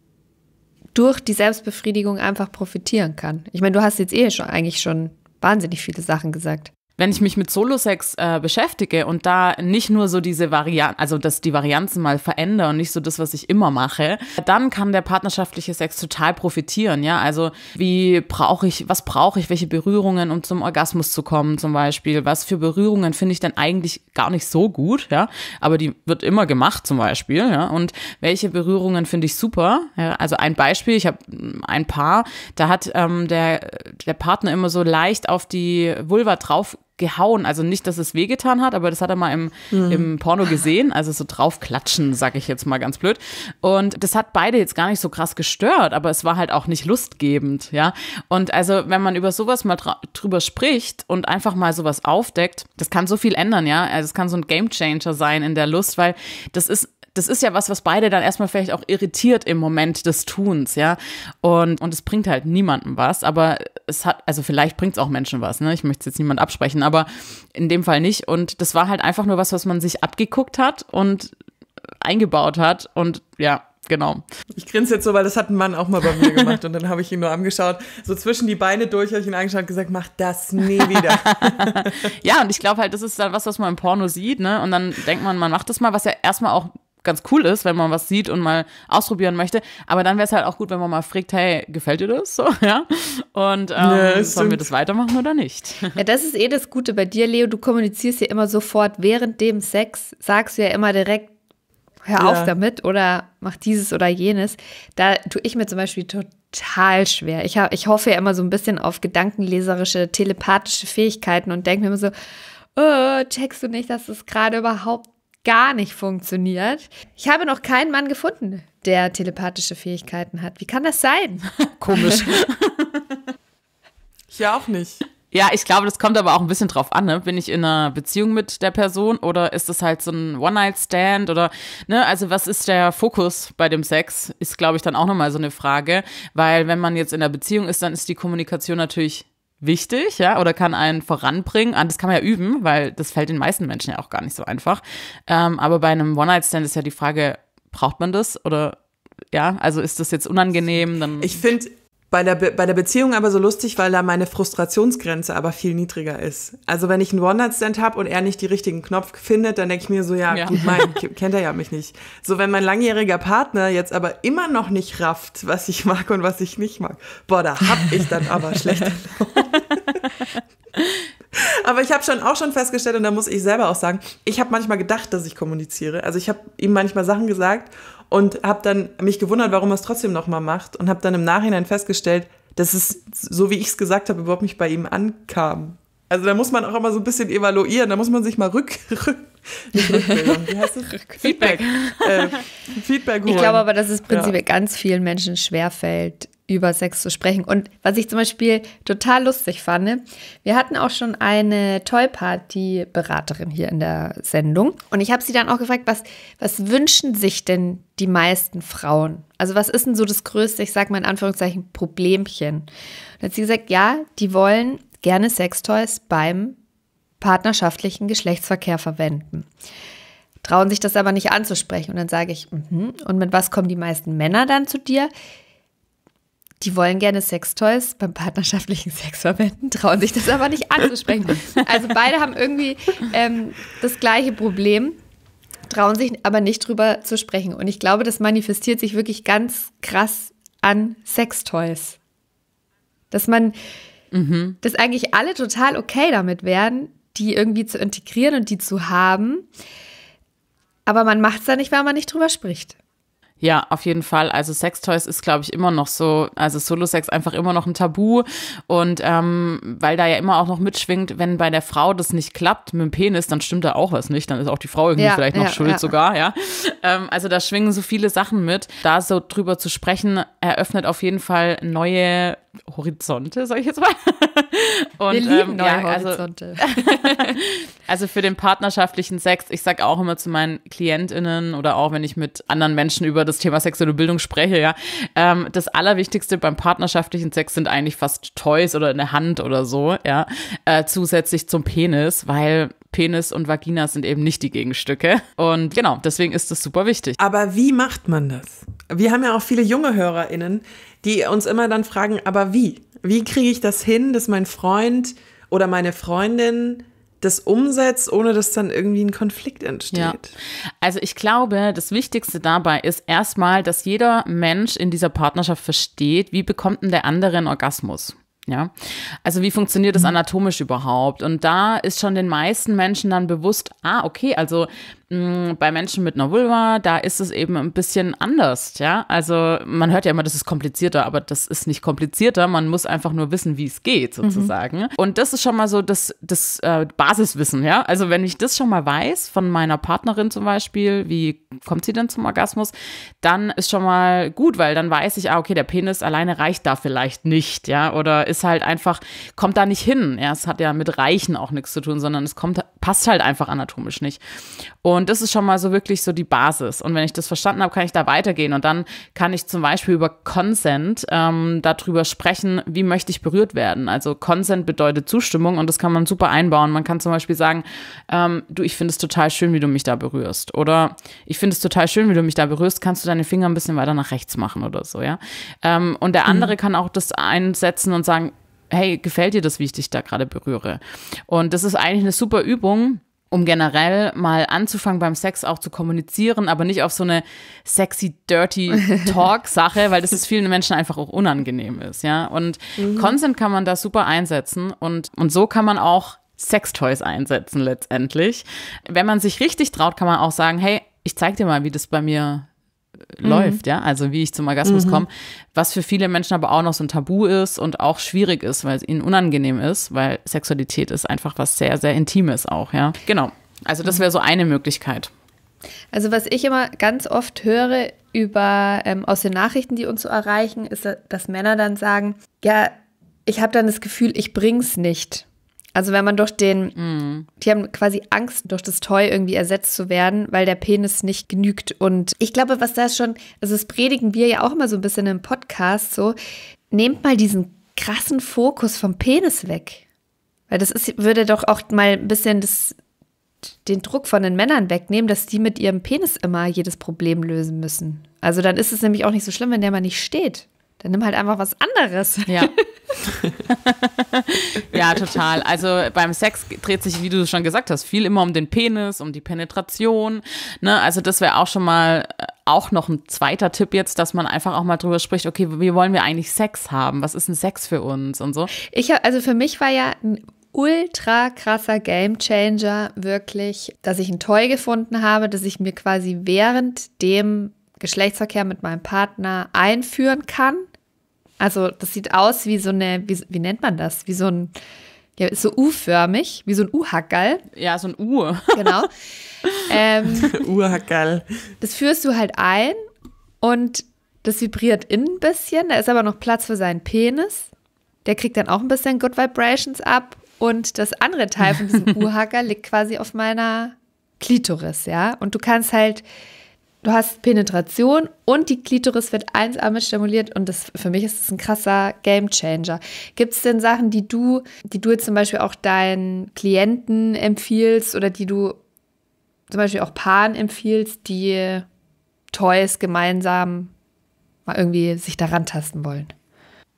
durch die Selbstbefriedigung einfach profitieren kann. Ich meine, du hast jetzt eh schon eigentlich schon wahnsinnig viele Sachen gesagt wenn ich mich mit Solosex äh, beschäftige und da nicht nur so diese Varianten, also dass die Varianzen mal verändern und nicht so das, was ich immer mache, dann kann der partnerschaftliche Sex total profitieren, ja. Also wie brauche ich, was brauche ich, welche Berührungen, um zum Orgasmus zu kommen zum Beispiel, was für Berührungen finde ich denn eigentlich gar nicht so gut, ja, aber die wird immer gemacht zum Beispiel, ja, und welche Berührungen finde ich super, ja? also ein Beispiel, ich habe ein Paar, da hat ähm, der, der Partner immer so leicht auf die Vulva drauf gehauen. Also nicht, dass es wehgetan hat, aber das hat er mal im, mhm. im Porno gesehen. Also so draufklatschen, sag ich jetzt mal ganz blöd. Und das hat beide jetzt gar nicht so krass gestört, aber es war halt auch nicht lustgebend, ja. Und also, wenn man über sowas mal drüber spricht und einfach mal sowas aufdeckt, das kann so viel ändern, ja. Also es kann so ein Gamechanger sein in der Lust, weil das ist das ist ja was, was beide dann erstmal vielleicht auch irritiert im Moment des Tuns, ja. Und, und es bringt halt niemandem was, aber es hat, also vielleicht bringt es auch Menschen was, ne? Ich möchte jetzt niemand absprechen, aber in dem Fall nicht. Und das war halt einfach nur was, was man sich abgeguckt hat und eingebaut hat. Und ja, genau. Ich grinse jetzt so, weil das hat ein Mann auch mal bei mir gemacht und dann habe ich ihn nur angeschaut, so zwischen die Beine durch, habe ich ihn angeschaut und gesagt, mach das nie wieder. ja, und ich glaube halt, das ist dann was, was man im Porno sieht, ne? Und dann denkt man, man macht das mal, was ja erstmal auch ganz cool ist, wenn man was sieht und mal ausprobieren möchte. Aber dann wäre es halt auch gut, wenn man mal fragt, hey, gefällt dir das? So, ja. Und ähm, ja, sollen wir das weitermachen oder nicht? Ja, das ist eh das Gute bei dir, Leo. Du kommunizierst ja immer sofort während dem Sex, sagst du ja immer direkt, hör ja. auf damit oder mach dieses oder jenes. Da tue ich mir zum Beispiel total schwer. Ich, hab, ich hoffe ja immer so ein bisschen auf gedankenleserische, telepathische Fähigkeiten und denke mir immer so, oh, checkst du nicht, dass es gerade überhaupt gar nicht funktioniert. Ich habe noch keinen Mann gefunden, der telepathische Fähigkeiten hat. Wie kann das sein? Komisch. ich ja auch nicht. Ja, ich glaube, das kommt aber auch ein bisschen drauf an. Ne? Bin ich in einer Beziehung mit der Person oder ist das halt so ein One-Night-Stand oder, ne, also was ist der Fokus bei dem Sex? Ist, glaube ich, dann auch nochmal so eine Frage, weil wenn man jetzt in einer Beziehung ist, dann ist die Kommunikation natürlich wichtig, ja, oder kann einen voranbringen. Ah, das kann man ja üben, weil das fällt den meisten Menschen ja auch gar nicht so einfach. Ähm, aber bei einem One-Night-Stand ist ja die Frage, braucht man das oder ja, also ist das jetzt unangenehm? Dann ich finde, bei der, Be bei der Beziehung aber so lustig, weil da meine Frustrationsgrenze aber viel niedriger ist. Also wenn ich einen One-Night-Stand habe und er nicht die richtigen Knopf findet, dann denke ich mir so, ja, ja. gut, mein, kennt er ja mich nicht. So, wenn mein langjähriger Partner jetzt aber immer noch nicht rafft, was ich mag und was ich nicht mag, boah, da hab ich dann aber schlecht. Aber ich habe schon auch schon festgestellt und da muss ich selber auch sagen, ich habe manchmal gedacht, dass ich kommuniziere. Also ich habe ihm manchmal Sachen gesagt und habe dann mich gewundert, warum er es trotzdem nochmal macht und habe dann im Nachhinein festgestellt, dass es, so wie ich es gesagt habe, überhaupt nicht bei ihm ankam. Also da muss man auch immer so ein bisschen evaluieren, da muss man sich mal rück, rück wie heißt das? Feedback. Feedback. Äh, Feedback holen. Ich glaube aber, dass es prinzipiell ja. ganz vielen Menschen schwerfällt, über Sex zu sprechen. Und was ich zum Beispiel total lustig fand, ne? wir hatten auch schon eine toy party beraterin hier in der Sendung. Und ich habe sie dann auch gefragt, was, was wünschen sich denn die meisten Frauen? Also was ist denn so das größte, ich sage mal in Anführungszeichen, Problemchen? Und dann hat sie gesagt, ja, die wollen gerne Sextoys beim partnerschaftlichen Geschlechtsverkehr verwenden trauen sich das aber nicht anzusprechen. Und dann sage ich, mm -hmm. und mit was kommen die meisten Männer dann zu dir? die wollen gerne Sextoys beim partnerschaftlichen Sex verwenden, trauen sich das aber nicht anzusprechen. Also beide haben irgendwie ähm, das gleiche Problem, trauen sich aber nicht drüber zu sprechen. Und ich glaube, das manifestiert sich wirklich ganz krass an Sextoys. Dass man, mhm. dass eigentlich alle total okay damit wären, die irgendwie zu integrieren und die zu haben. Aber man macht es da nicht, weil man nicht drüber spricht. Ja, auf jeden Fall. Also Sextoys ist, glaube ich, immer noch so, also Solo-Sex einfach immer noch ein Tabu. Und ähm, weil da ja immer auch noch mitschwingt, wenn bei der Frau das nicht klappt mit dem Penis, dann stimmt da auch was nicht. Dann ist auch die Frau irgendwie ja, vielleicht noch ja, schuld ja. sogar, ja. Ähm, also da schwingen so viele Sachen mit. Da so drüber zu sprechen, eröffnet auf jeden Fall neue Horizonte, sag ich jetzt mal. Und, Wir lieben ähm, neue ja, also, Horizonte. also für den partnerschaftlichen Sex, ich sage auch immer zu meinen KlientInnen oder auch wenn ich mit anderen Menschen über das Thema sexuelle Bildung spreche, ja, ähm, das Allerwichtigste beim partnerschaftlichen Sex sind eigentlich fast Toys oder eine Hand oder so, ja, äh, zusätzlich zum Penis, weil Penis und Vagina sind eben nicht die Gegenstücke. Und genau, deswegen ist das super wichtig. Aber wie macht man das? Wir haben ja auch viele junge HörerInnen, die uns immer dann fragen, aber wie? Wie kriege ich das hin, dass mein Freund oder meine Freundin das umsetzt, ohne dass dann irgendwie ein Konflikt entsteht. Ja. Also ich glaube, das Wichtigste dabei ist erstmal, dass jeder Mensch in dieser Partnerschaft versteht, wie bekommt denn der andere einen Orgasmus? Ja, also wie funktioniert das mhm. anatomisch überhaupt? Und da ist schon den meisten Menschen dann bewusst, ah, okay, also bei Menschen mit einer Vulva, da ist es eben ein bisschen anders, ja. Also man hört ja immer, das ist komplizierter, aber das ist nicht komplizierter. Man muss einfach nur wissen, wie es geht, mhm. sozusagen. Mhm. Und das ist schon mal so das, das äh, Basiswissen, ja. Also wenn ich das schon mal weiß von meiner Partnerin zum Beispiel, wie kommt sie denn zum Orgasmus, dann ist schon mal gut, weil dann weiß ich, ah, okay, der Penis alleine reicht da vielleicht nicht, ja. Oder ist halt einfach, kommt da nicht hin. Ja, es hat ja mit Reichen auch nichts zu tun, sondern es kommt, passt halt einfach anatomisch nicht. Und und das ist schon mal so wirklich so die Basis. Und wenn ich das verstanden habe, kann ich da weitergehen. Und dann kann ich zum Beispiel über Consent ähm, darüber sprechen, wie möchte ich berührt werden. Also Consent bedeutet Zustimmung und das kann man super einbauen. Man kann zum Beispiel sagen, ähm, du, ich finde es total schön, wie du mich da berührst. Oder ich finde es total schön, wie du mich da berührst. Kannst du deine Finger ein bisschen weiter nach rechts machen oder so, ja? Ähm, und der mhm. andere mhm. kann auch das einsetzen und sagen, hey, gefällt dir das, wie ich dich da gerade berühre? Und das ist eigentlich eine super Übung um generell mal anzufangen beim Sex auch zu kommunizieren, aber nicht auf so eine sexy, dirty Talk-Sache, weil das ist vielen Menschen einfach auch unangenehm ist, ja. Und mhm. Consent kann man da super einsetzen und, und so kann man auch Sextoys einsetzen letztendlich. Wenn man sich richtig traut, kann man auch sagen, hey, ich zeig dir mal, wie das bei mir mhm. läuft, ja, also wie ich zum Orgasmus mhm. komme, was für viele Menschen aber auch noch so ein Tabu ist und auch schwierig ist, weil es ihnen unangenehm ist, weil Sexualität ist einfach was sehr, sehr Intimes auch, ja. Genau. Also das mhm. wäre so eine Möglichkeit. Also was ich immer ganz oft höre über ähm, aus den Nachrichten, die uns so erreichen, ist, dass Männer dann sagen, ja, ich habe dann das Gefühl, ich bring's nicht. Also wenn man durch den, mm. die haben quasi Angst, durch das Toy irgendwie ersetzt zu werden, weil der Penis nicht genügt. Und ich glaube, was da schon, also das predigen wir ja auch immer so ein bisschen im Podcast, so, nehmt mal diesen krassen Fokus vom Penis weg. Weil das ist, würde doch auch mal ein bisschen das, den Druck von den Männern wegnehmen, dass die mit ihrem Penis immer jedes Problem lösen müssen. Also dann ist es nämlich auch nicht so schlimm, wenn der mal nicht steht. Dann nimm halt einfach was anderes. Ja. ja, total. Also beim Sex dreht sich, wie du schon gesagt hast, viel immer um den Penis, um die Penetration. Ne? Also das wäre auch schon mal äh, auch noch ein zweiter Tipp jetzt, dass man einfach auch mal drüber spricht, okay, wie wollen wir eigentlich Sex haben? Was ist ein Sex für uns und so? Ich hab, also für mich war ja ein ultra krasser Gamechanger wirklich, dass ich ein Toy gefunden habe, dass ich mir quasi während dem Geschlechtsverkehr mit meinem Partner einführen kann also das sieht aus wie so eine, wie, wie nennt man das? Wie so ein, ja, ist so U-förmig, wie so ein U-Hackerl. Ja, so ein U. Genau. ähm, U-Hackerl. Das führst du halt ein und das vibriert innen ein bisschen. Da ist aber noch Platz für seinen Penis. Der kriegt dann auch ein bisschen Good Vibrations ab. Und das andere Teil von diesem U-Hacker liegt quasi auf meiner Klitoris, ja. Und du kannst halt du hast Penetration und die Klitoris wird einsarmig stimuliert und das für mich ist es ein krasser Gamechanger. Gibt es denn Sachen, die du, die du jetzt zum Beispiel auch deinen Klienten empfiehlst oder die du zum Beispiel auch Paaren empfiehlst, die Toys gemeinsam mal irgendwie sich daran tasten wollen?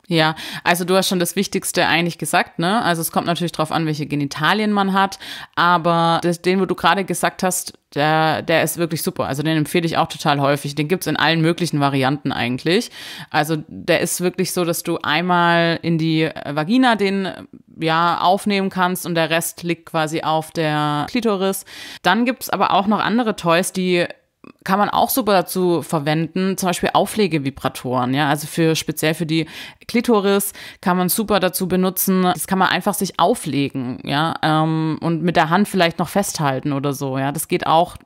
Ja, also du hast schon das Wichtigste eigentlich gesagt, ne? Also es kommt natürlich darauf an, welche Genitalien man hat, aber das, den, wo du gerade gesagt hast, der, der ist wirklich super. Also den empfehle ich auch total häufig. Den gibt's in allen möglichen Varianten eigentlich. Also der ist wirklich so, dass du einmal in die Vagina den ja aufnehmen kannst und der Rest liegt quasi auf der Klitoris. Dann gibt's aber auch noch andere Toys, die kann man auch super dazu verwenden, zum Beispiel Auflegevibratoren, ja, also für speziell für die Klitoris kann man super dazu benutzen. Das kann man einfach sich auflegen, ja, ähm, und mit der Hand vielleicht noch festhalten oder so, ja. Das geht auch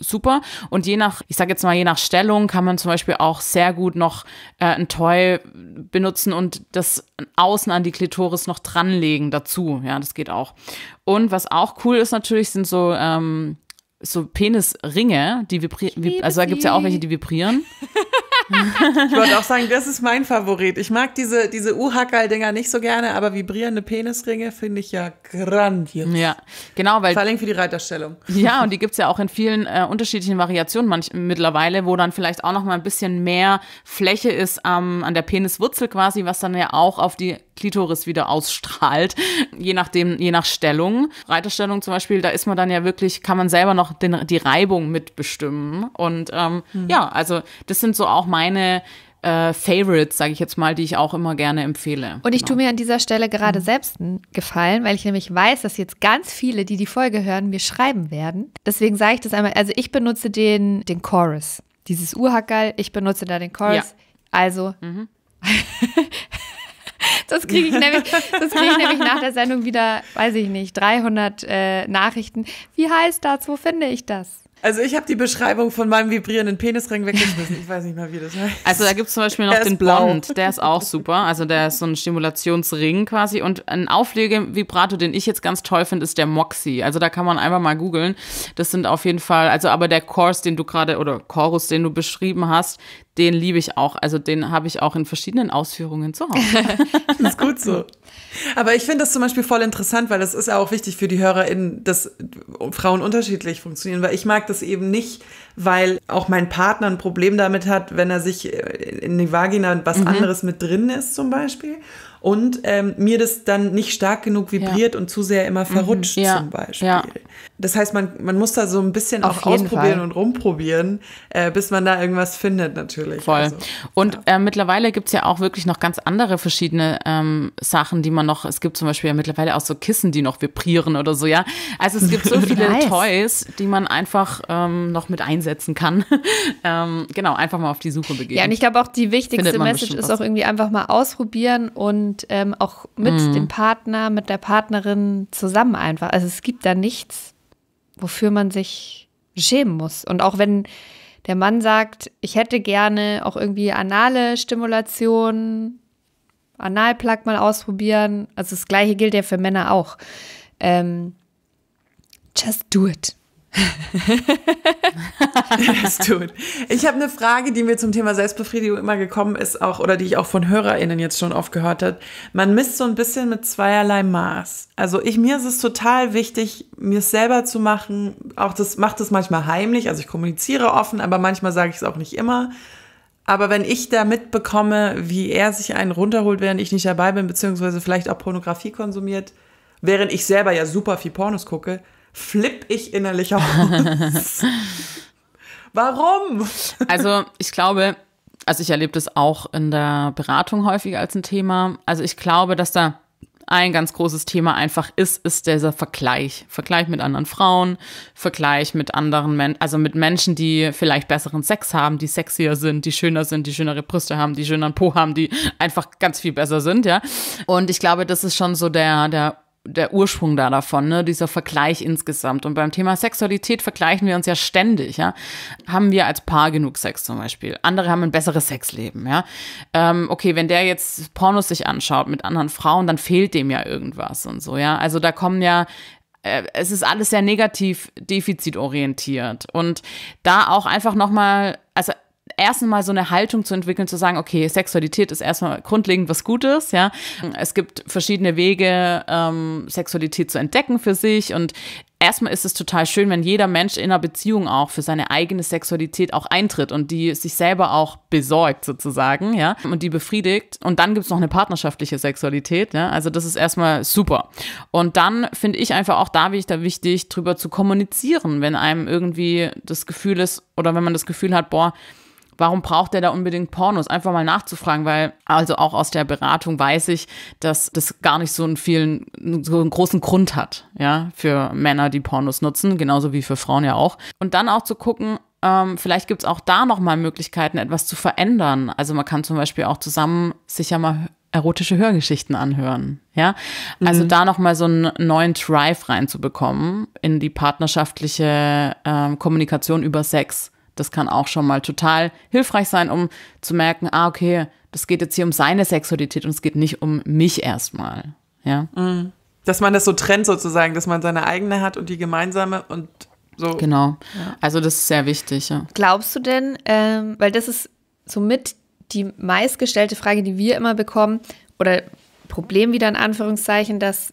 super. Und je nach, ich sage jetzt mal, je nach Stellung kann man zum Beispiel auch sehr gut noch äh, ein Toy benutzen und das außen an die Klitoris noch dranlegen dazu, ja, das geht auch. Und was auch cool ist natürlich, sind so ähm, so Penisringe, die vibrieren. also da gibt es ja auch welche, die vibrieren. ich wollte auch sagen, das ist mein Favorit. Ich mag diese, diese Uhackerl-Dinger nicht so gerne, aber vibrierende Penisringe finde ich ja grandios. Ja, genau, weil. Vor allem für die Reiterstellung. Ja, und die gibt es ja auch in vielen äh, unterschiedlichen Variationen manch, mittlerweile, wo dann vielleicht auch noch mal ein bisschen mehr Fläche ist ähm, an der Peniswurzel quasi, was dann ja auch auf die Klitoris wieder ausstrahlt, je nachdem, je nach Stellung. Reiterstellung zum Beispiel, da ist man dann ja wirklich, kann man selber noch den, die Reibung mitbestimmen. Und ähm, mhm. ja, also das sind so auch meine äh, Favorites, sage ich jetzt mal, die ich auch immer gerne empfehle. Und ich genau. tue mir an dieser Stelle gerade mhm. selbst einen Gefallen, weil ich nämlich weiß, dass jetzt ganz viele, die die Folge hören, mir schreiben werden. Deswegen sage ich das einmal. Also ich benutze den, den Chorus. Dieses Urhackerl, ich benutze da den Chorus. Ja. Also. Mhm. Das kriege ich, nämlich, krieg ich nämlich nach der Sendung wieder, weiß ich nicht, 300 äh, Nachrichten. Wie heißt das? Wo finde ich das? Also ich habe die Beschreibung von meinem vibrierenden Penisring weggeschmissen. Ich weiß nicht mal, wie das heißt. Also da gibt es zum Beispiel noch den Blond, der ist auch super. Also der ist so ein Stimulationsring quasi. Und ein Auflegevibrato, den ich jetzt ganz toll finde, ist der Moxie. Also da kann man einfach mal googeln. Das sind auf jeden Fall, also aber der Chorus, den du gerade, oder Chorus, den du beschrieben hast, den liebe ich auch. Also den habe ich auch in verschiedenen Ausführungen zu Hause. das ist gut so. Aber ich finde das zum Beispiel voll interessant, weil das ist ja auch wichtig für die HörerInnen, dass Frauen unterschiedlich funktionieren, weil ich mag das eben nicht, weil auch mein Partner ein Problem damit hat, wenn er sich in die Vagina was mhm. anderes mit drin ist zum Beispiel und ähm, mir das dann nicht stark genug vibriert ja. und zu sehr immer mhm. verrutscht mhm, ja, zum Beispiel. Ja. Das heißt, man, man muss da so ein bisschen Auf auch ausprobieren Fall. und rumprobieren, äh, bis man da irgendwas findet natürlich. Voll. Also, und äh, mittlerweile gibt es ja auch wirklich noch ganz andere verschiedene ähm, Sachen, die man noch, es gibt zum Beispiel ja mittlerweile auch so Kissen, die noch vibrieren oder so, ja. Also es gibt so viele Toys, die man einfach ähm, noch mit einsetzen kann. Ähm, genau, einfach mal auf die Suche begeben. Ja, und ich glaube auch die wichtigste Message ist auch irgendwie einfach mal ausprobieren und ähm, auch mit mhm. dem Partner, mit der Partnerin zusammen einfach. Also es gibt da nichts, wofür man sich schämen muss. Und auch wenn der Mann sagt, ich hätte gerne auch irgendwie anale Stimulation, Analplug mal ausprobieren. Also das gleiche gilt ja für Männer auch. Ähm, just do it das tut. Ich habe eine Frage, die mir zum Thema Selbstbefriedigung immer gekommen ist, auch oder die ich auch von HörerInnen jetzt schon oft gehört habe. Man misst so ein bisschen mit zweierlei Maß. Also ich, mir ist es total wichtig, mir es selber zu machen. Auch das macht es manchmal heimlich. Also ich kommuniziere offen, aber manchmal sage ich es auch nicht immer. Aber wenn ich da mitbekomme, wie er sich einen runterholt, während ich nicht dabei bin, beziehungsweise vielleicht auch Pornografie konsumiert, während ich selber ja super viel Pornos gucke, flippe ich innerlich auf. Warum? Also ich glaube, also ich erlebe das auch in der Beratung häufiger als ein Thema. Also ich glaube, dass da ein ganz großes Thema einfach ist, ist dieser Vergleich. Vergleich mit anderen Frauen, Vergleich mit anderen Menschen, also mit Menschen, die vielleicht besseren Sex haben, die sexier sind, die schöner sind, die schönere Brüste haben, die schöneren Po haben, die einfach ganz viel besser sind, ja. Und ich glaube, das ist schon so der, der der Ursprung da davon, ne? dieser Vergleich insgesamt. Und beim Thema Sexualität vergleichen wir uns ja ständig. Ja? Haben wir als Paar genug Sex zum Beispiel? Andere haben ein besseres Sexleben. Ja? Ähm, okay, wenn der jetzt Pornos sich anschaut mit anderen Frauen, dann fehlt dem ja irgendwas und so. Ja? Also da kommen ja äh, es ist alles sehr negativ defizitorientiert und da auch einfach nochmal, also erstmal so eine Haltung zu entwickeln, zu sagen, okay, Sexualität ist erstmal grundlegend was Gutes, ja. Es gibt verschiedene Wege, ähm, Sexualität zu entdecken für sich und erstmal ist es total schön, wenn jeder Mensch in einer Beziehung auch für seine eigene Sexualität auch eintritt und die sich selber auch besorgt sozusagen, ja, und die befriedigt. Und dann gibt es noch eine partnerschaftliche Sexualität, ja. Also das ist erstmal super. Und dann finde ich einfach auch da, wie ich da wichtig, drüber zu kommunizieren, wenn einem irgendwie das Gefühl ist oder wenn man das Gefühl hat, boah, warum braucht er da unbedingt Pornos? Einfach mal nachzufragen, weil also auch aus der Beratung weiß ich, dass das gar nicht so einen vielen, so einen großen Grund hat, ja, für Männer, die Pornos nutzen, genauso wie für Frauen ja auch. Und dann auch zu gucken, ähm, vielleicht gibt es auch da nochmal Möglichkeiten, etwas zu verändern. Also man kann zum Beispiel auch zusammen sich ja mal erotische Hörgeschichten anhören. Ja, also mhm. da nochmal so einen neuen Drive reinzubekommen in die partnerschaftliche ähm, Kommunikation über Sex. Das kann auch schon mal total hilfreich sein, um zu merken, ah, okay, das geht jetzt hier um seine Sexualität und es geht nicht um mich erstmal. Ja. Mhm. Dass man das so trennt sozusagen, dass man seine eigene hat und die gemeinsame und so. Genau. Ja. Also das ist sehr wichtig. Ja. Glaubst du denn, ähm, weil das ist somit die meistgestellte Frage, die wir immer bekommen, oder Problem wieder in Anführungszeichen, dass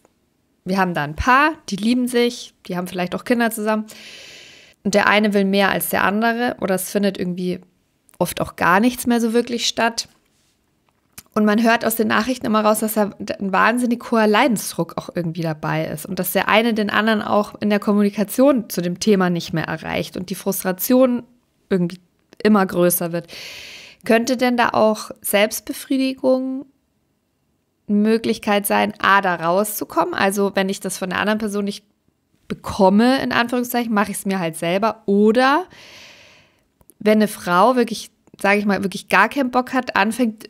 wir haben da ein Paar, die lieben sich, die haben vielleicht auch Kinder zusammen. Und der eine will mehr als der andere oder es findet irgendwie oft auch gar nichts mehr so wirklich statt. Und man hört aus den Nachrichten immer raus, dass da ein wahnsinnig hoher Leidensdruck auch irgendwie dabei ist und dass der eine den anderen auch in der Kommunikation zu dem Thema nicht mehr erreicht und die Frustration irgendwie immer größer wird. Könnte denn da auch Selbstbefriedigung eine Möglichkeit sein, A, da rauszukommen? Also wenn ich das von der anderen Person nicht bekomme, in Anführungszeichen, mache ich es mir halt selber. Oder wenn eine Frau wirklich, sage ich mal, wirklich gar keinen Bock hat, anfängt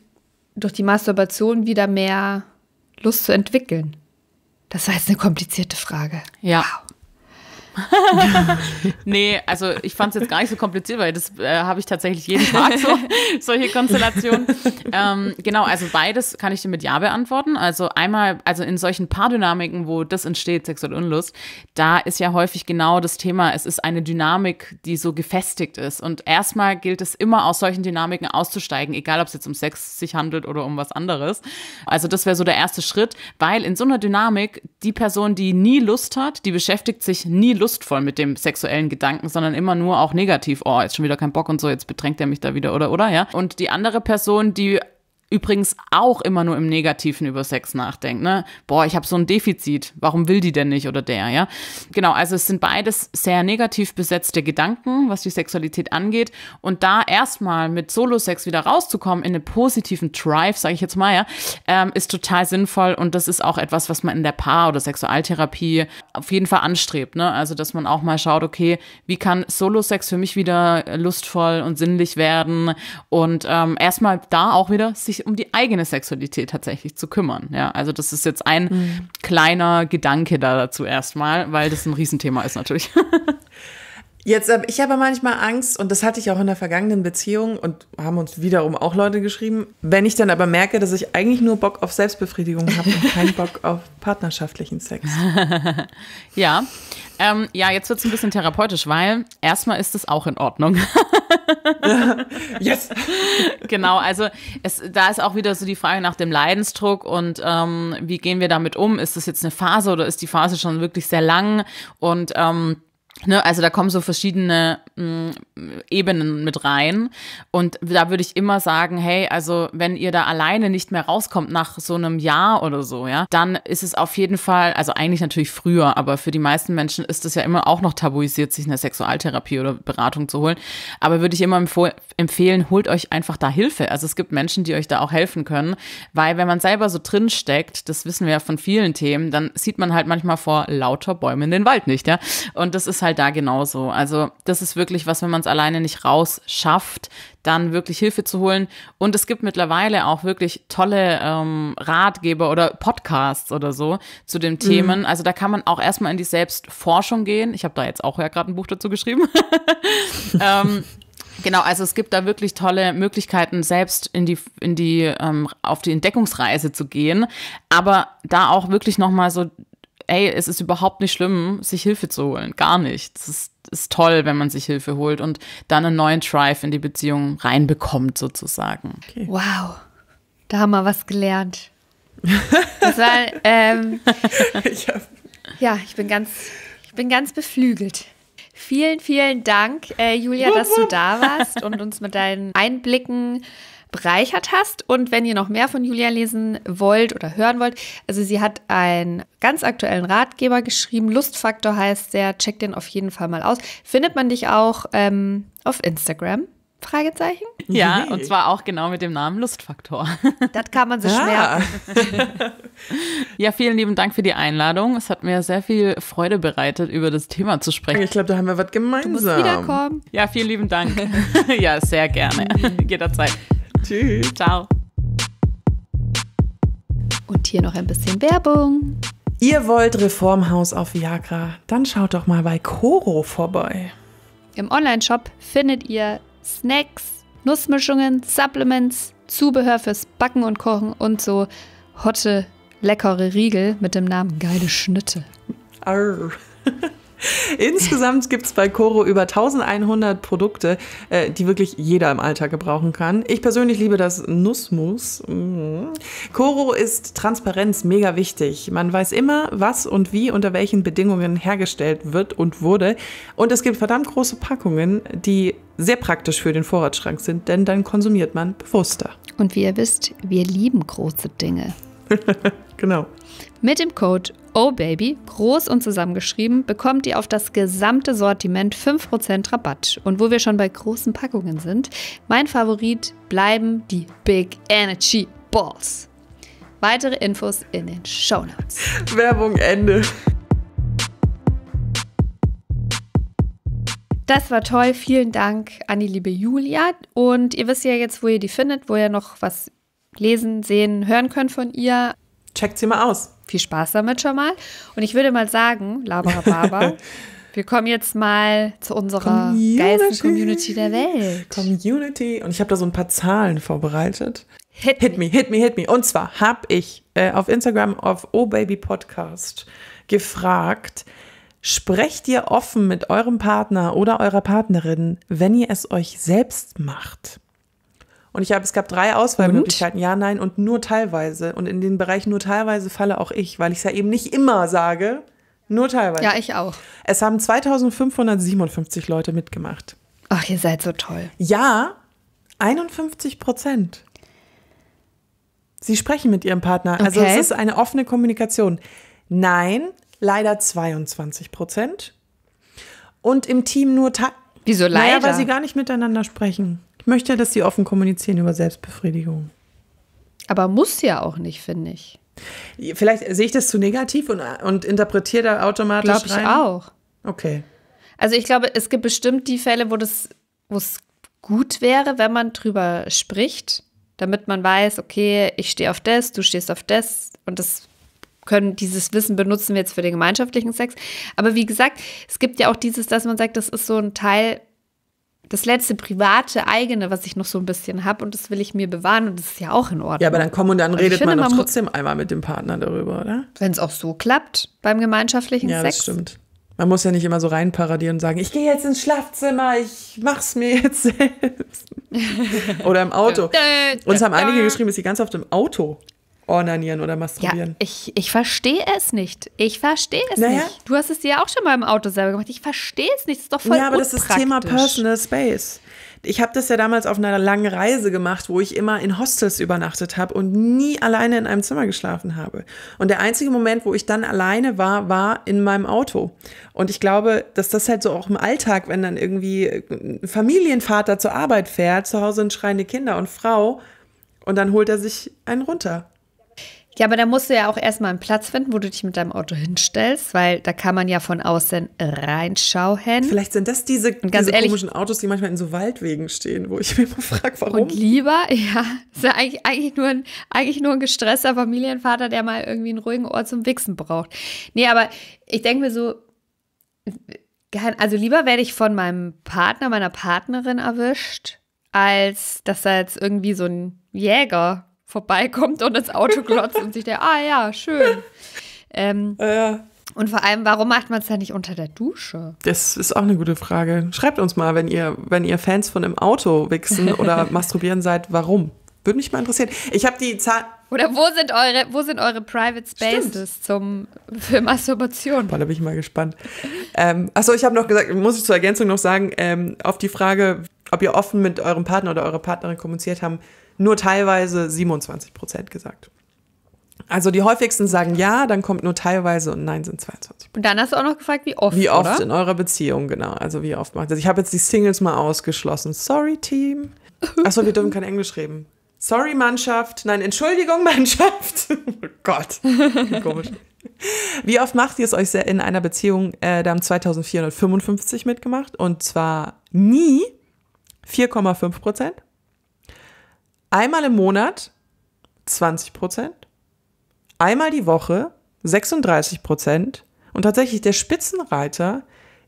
durch die Masturbation wieder mehr Lust zu entwickeln. Das war jetzt eine komplizierte Frage. Ja. Wow. nee, also ich fand es jetzt gar nicht so kompliziert, weil das äh, habe ich tatsächlich jeden Tag so, solche Konstellationen. Ähm, genau, also beides kann ich dir mit Ja beantworten. Also einmal, also in solchen Paardynamiken, wo das entsteht, Sex und Unlust, da ist ja häufig genau das Thema, es ist eine Dynamik, die so gefestigt ist. Und erstmal gilt es immer, aus solchen Dynamiken auszusteigen, egal ob es jetzt um Sex sich handelt oder um was anderes. Also das wäre so der erste Schritt, weil in so einer Dynamik die Person, die nie Lust hat, die beschäftigt sich nie Lust lustvoll mit dem sexuellen Gedanken, sondern immer nur auch negativ, oh, jetzt schon wieder kein Bock und so, jetzt bedrängt er mich da wieder oder oder, ja. Und die andere Person, die übrigens auch immer nur im Negativen über Sex nachdenkt. Ne? Boah, ich habe so ein Defizit. Warum will die denn nicht oder der? Ja, genau. Also es sind beides sehr negativ besetzte Gedanken, was die Sexualität angeht. Und da erstmal mit Solo-Sex wieder rauszukommen in einen positiven Drive, sage ich jetzt mal, ja, ähm, ist total sinnvoll. Und das ist auch etwas, was man in der Paar- oder Sexualtherapie auf jeden Fall anstrebt. Ne? Also dass man auch mal schaut, okay, wie kann Solo-Sex für mich wieder lustvoll und sinnlich werden? Und ähm, erstmal da auch wieder sich sich um die eigene Sexualität tatsächlich zu kümmern. Ja, also das ist jetzt ein mhm. kleiner Gedanke da dazu erstmal, weil das ein Riesenthema ist natürlich. Jetzt habe ähm, ich habe manchmal Angst, und das hatte ich auch in der vergangenen Beziehung und haben uns wiederum auch Leute geschrieben, wenn ich dann aber merke, dass ich eigentlich nur Bock auf Selbstbefriedigung habe und keinen Bock auf partnerschaftlichen Sex. ja. Ähm, ja, jetzt wird es ein bisschen therapeutisch, weil erstmal ist es auch in Ordnung. yes! Genau, also es, da ist auch wieder so die Frage nach dem Leidensdruck und ähm, wie gehen wir damit um? Ist das jetzt eine Phase oder ist die Phase schon wirklich sehr lang? Und ähm, Ne, also da kommen so verschiedene mh, mm, Ebenen mit rein. Und da würde ich immer sagen, hey, also wenn ihr da alleine nicht mehr rauskommt nach so einem Jahr oder so, ja, dann ist es auf jeden Fall, also eigentlich natürlich früher, aber für die meisten Menschen ist es ja immer auch noch tabuisiert, sich eine Sexualtherapie oder Beratung zu holen. Aber würde ich immer empfehlen, holt euch einfach da Hilfe. Also es gibt Menschen, die euch da auch helfen können, weil wenn man selber so drin steckt, das wissen wir ja von vielen Themen, dann sieht man halt manchmal vor lauter Bäumen den Wald nicht, ja. Und das ist halt halt da genauso. Also das ist wirklich was, wenn man es alleine nicht raus schafft, dann wirklich Hilfe zu holen. Und es gibt mittlerweile auch wirklich tolle ähm, Ratgeber oder Podcasts oder so zu den mhm. Themen. Mhm. Also da kann man auch erstmal in die Selbstforschung gehen. Ich habe da jetzt auch ja gerade ein Buch dazu geschrieben. ähm, Genau, also es gibt da wirklich tolle Möglichkeiten, selbst in die, in die, ähm, auf die Entdeckungsreise zu gehen. Aber da auch wirklich nochmal so ey, es ist überhaupt nicht schlimm, sich Hilfe zu holen. Gar nicht. Es ist, ist toll, wenn man sich Hilfe holt und dann einen neuen Drive in die Beziehung reinbekommt, sozusagen. Okay. Wow, da haben wir was gelernt. Das war, ähm, ich hab... ja, ich bin ganz, ich bin ganz beflügelt. Vielen, vielen Dank, äh, Julia, dass du da warst und uns mit deinen Einblicken bereichert hast. Und wenn ihr noch mehr von Julia lesen wollt oder hören wollt, also sie hat einen ganz aktuellen Ratgeber geschrieben. Lustfaktor heißt der. Checkt den auf jeden Fall mal aus. Findet man dich auch ähm, auf Instagram? Fragezeichen? Ja, nee. und zwar auch genau mit dem Namen Lustfaktor. Das kann man sich ja. Ah. schwer. ja, vielen lieben Dank für die Einladung. Es hat mir sehr viel Freude bereitet, über das Thema zu sprechen. Ich glaube, da haben wir was gemeinsam. Du musst wiederkommen. Ja, vielen lieben Dank. ja, sehr gerne. Jederzeit. Tschüss. Ciao. Und hier noch ein bisschen Werbung. Ihr wollt Reformhaus auf Viagra? Dann schaut doch mal bei Coro vorbei. Im Onlineshop findet ihr Snacks, Nussmischungen, Supplements, Zubehör fürs Backen und Kochen und so hotte, leckere Riegel mit dem Namen Geile Schnitte. Arr. Insgesamt gibt es bei Coro über 1100 Produkte, äh, die wirklich jeder im Alltag gebrauchen kann. Ich persönlich liebe das Nussmus. Mhm. Coro ist Transparenz mega wichtig. Man weiß immer, was und wie unter welchen Bedingungen hergestellt wird und wurde. Und es gibt verdammt große Packungen, die sehr praktisch für den Vorratsschrank sind, denn dann konsumiert man bewusster. Und wie ihr wisst, wir lieben große Dinge. genau. Mit dem Code Oh Baby, groß und zusammengeschrieben, bekommt ihr auf das gesamte Sortiment 5% Rabatt. Und wo wir schon bei großen Packungen sind, mein Favorit bleiben die Big Energy Balls. Weitere Infos in den Show Notes. Werbung Ende. Das war toll. Vielen Dank an die liebe Julia. Und ihr wisst ja jetzt, wo ihr die findet, wo ihr noch was lesen, sehen, hören könnt von ihr. Checkt sie mal aus. Viel Spaß damit schon mal. Und ich würde mal sagen, Labra Baba, wir kommen jetzt mal zu unserer Community. geilsten Community der Welt. Community. Und ich habe da so ein paar Zahlen vorbereitet. Hit, hit me. me, hit me, hit me. Und zwar habe ich äh, auf Instagram auf Oh Baby Podcast gefragt, sprecht ihr offen mit eurem Partner oder eurer Partnerin, wenn ihr es euch selbst macht? Und ich habe, es gab drei Auswahlmöglichkeiten, und? ja, nein und nur teilweise. Und in den Bereich nur teilweise falle auch ich, weil ich es ja eben nicht immer sage, nur teilweise. Ja, ich auch. Es haben 2557 Leute mitgemacht. Ach, ihr seid so toll. Ja, 51 Prozent. Sie sprechen mit ihrem Partner. Also okay. Also es ist eine offene Kommunikation. Nein, leider 22 Prozent. Und im Team nur. Wieso leider? Naja, weil sie gar nicht miteinander sprechen möchte, dass sie offen kommunizieren über Selbstbefriedigung. Aber muss ja auch nicht, finde ich. Vielleicht sehe ich das zu negativ und, und interpretiere da automatisch Glaube ich rein? auch. Okay. Also ich glaube, es gibt bestimmt die Fälle, wo das, wo es gut wäre, wenn man drüber spricht, damit man weiß, okay, ich stehe auf das, du stehst auf das und das können dieses Wissen benutzen wir jetzt für den gemeinschaftlichen Sex. Aber wie gesagt, es gibt ja auch dieses, dass man sagt, das ist so ein Teil das letzte private eigene, was ich noch so ein bisschen habe und das will ich mir bewahren und das ist ja auch in Ordnung. Ja, aber dann komm und dann also redet finde, man, man trotzdem einmal mit dem Partner darüber, oder? Wenn es auch so klappt beim gemeinschaftlichen ja, Sex. Ja, das stimmt. Man muss ja nicht immer so reinparadieren und sagen, ich gehe jetzt ins Schlafzimmer, ich mach's mir jetzt selbst. oder im Auto. Uns haben einige geschrieben, dass sie ganz oft im Auto Ornanieren oder masturbieren. Ja, ich, ich verstehe es nicht. Ich verstehe es naja. nicht. Du hast es dir ja auch schon mal im Auto selber gemacht. Ich verstehe es nicht. Das ist doch voll Ja, aber das ist Thema Personal Space. Ich habe das ja damals auf einer langen Reise gemacht, wo ich immer in Hostels übernachtet habe und nie alleine in einem Zimmer geschlafen habe. Und der einzige Moment, wo ich dann alleine war, war in meinem Auto. Und ich glaube, dass das halt so auch im Alltag, wenn dann irgendwie ein äh, Familienvater zur Arbeit fährt, zu Hause sind schreiende Kinder und Frau, und dann holt er sich einen runter. Ja, aber da musst du ja auch erstmal einen Platz finden, wo du dich mit deinem Auto hinstellst, weil da kann man ja von außen reinschauen. Vielleicht sind das diese, diese ehrlich, komischen Autos, die manchmal in so Waldwegen stehen, wo ich mir immer frage, warum. Und lieber, ja, ist ja eigentlich, eigentlich, nur ein, eigentlich nur ein gestresster Familienvater, der mal irgendwie einen ruhigen Ort zum Wichsen braucht. Nee, aber ich denke mir so, also lieber werde ich von meinem Partner, meiner Partnerin erwischt, als dass da jetzt irgendwie so ein Jäger vorbeikommt und ins Auto glotzt und sich der, ah ja, schön. Ähm, ja, Und vor allem, warum macht man es ja nicht unter der Dusche? Das ist auch eine gute Frage. Schreibt uns mal, wenn ihr, wenn ihr Fans von im Auto wichsen oder masturbieren seid, warum? Würde mich mal interessieren. Ich habe die Zahl. Oder wo sind eure, wo sind eure Private Spaces Stimmt. zum, für Masturbation? Boah, da bin ich mal gespannt. ähm, achso, ich habe noch gesagt, muss ich zur Ergänzung noch sagen, ähm, auf die Frage, ob ihr offen mit eurem Partner oder eurer Partnerin kommuniziert haben, nur teilweise 27 Prozent gesagt. Also die häufigsten sagen ja, dann kommt nur teilweise und nein sind 22. Und dann hast du auch noch gefragt, wie oft. Wie oft oder? in eurer Beziehung, genau. Also wie oft macht das. Ich habe jetzt die Singles mal ausgeschlossen. Sorry, Team. Achso, wir dürfen kein Englisch reden. Sorry, Mannschaft. Nein, Entschuldigung, Mannschaft. oh Gott, komisch. Wie oft macht ihr es euch in einer Beziehung? Äh, da haben 2455 mitgemacht und zwar nie 4,5 Prozent einmal im Monat 20 Prozent, einmal die Woche 36 Prozent und tatsächlich der Spitzenreiter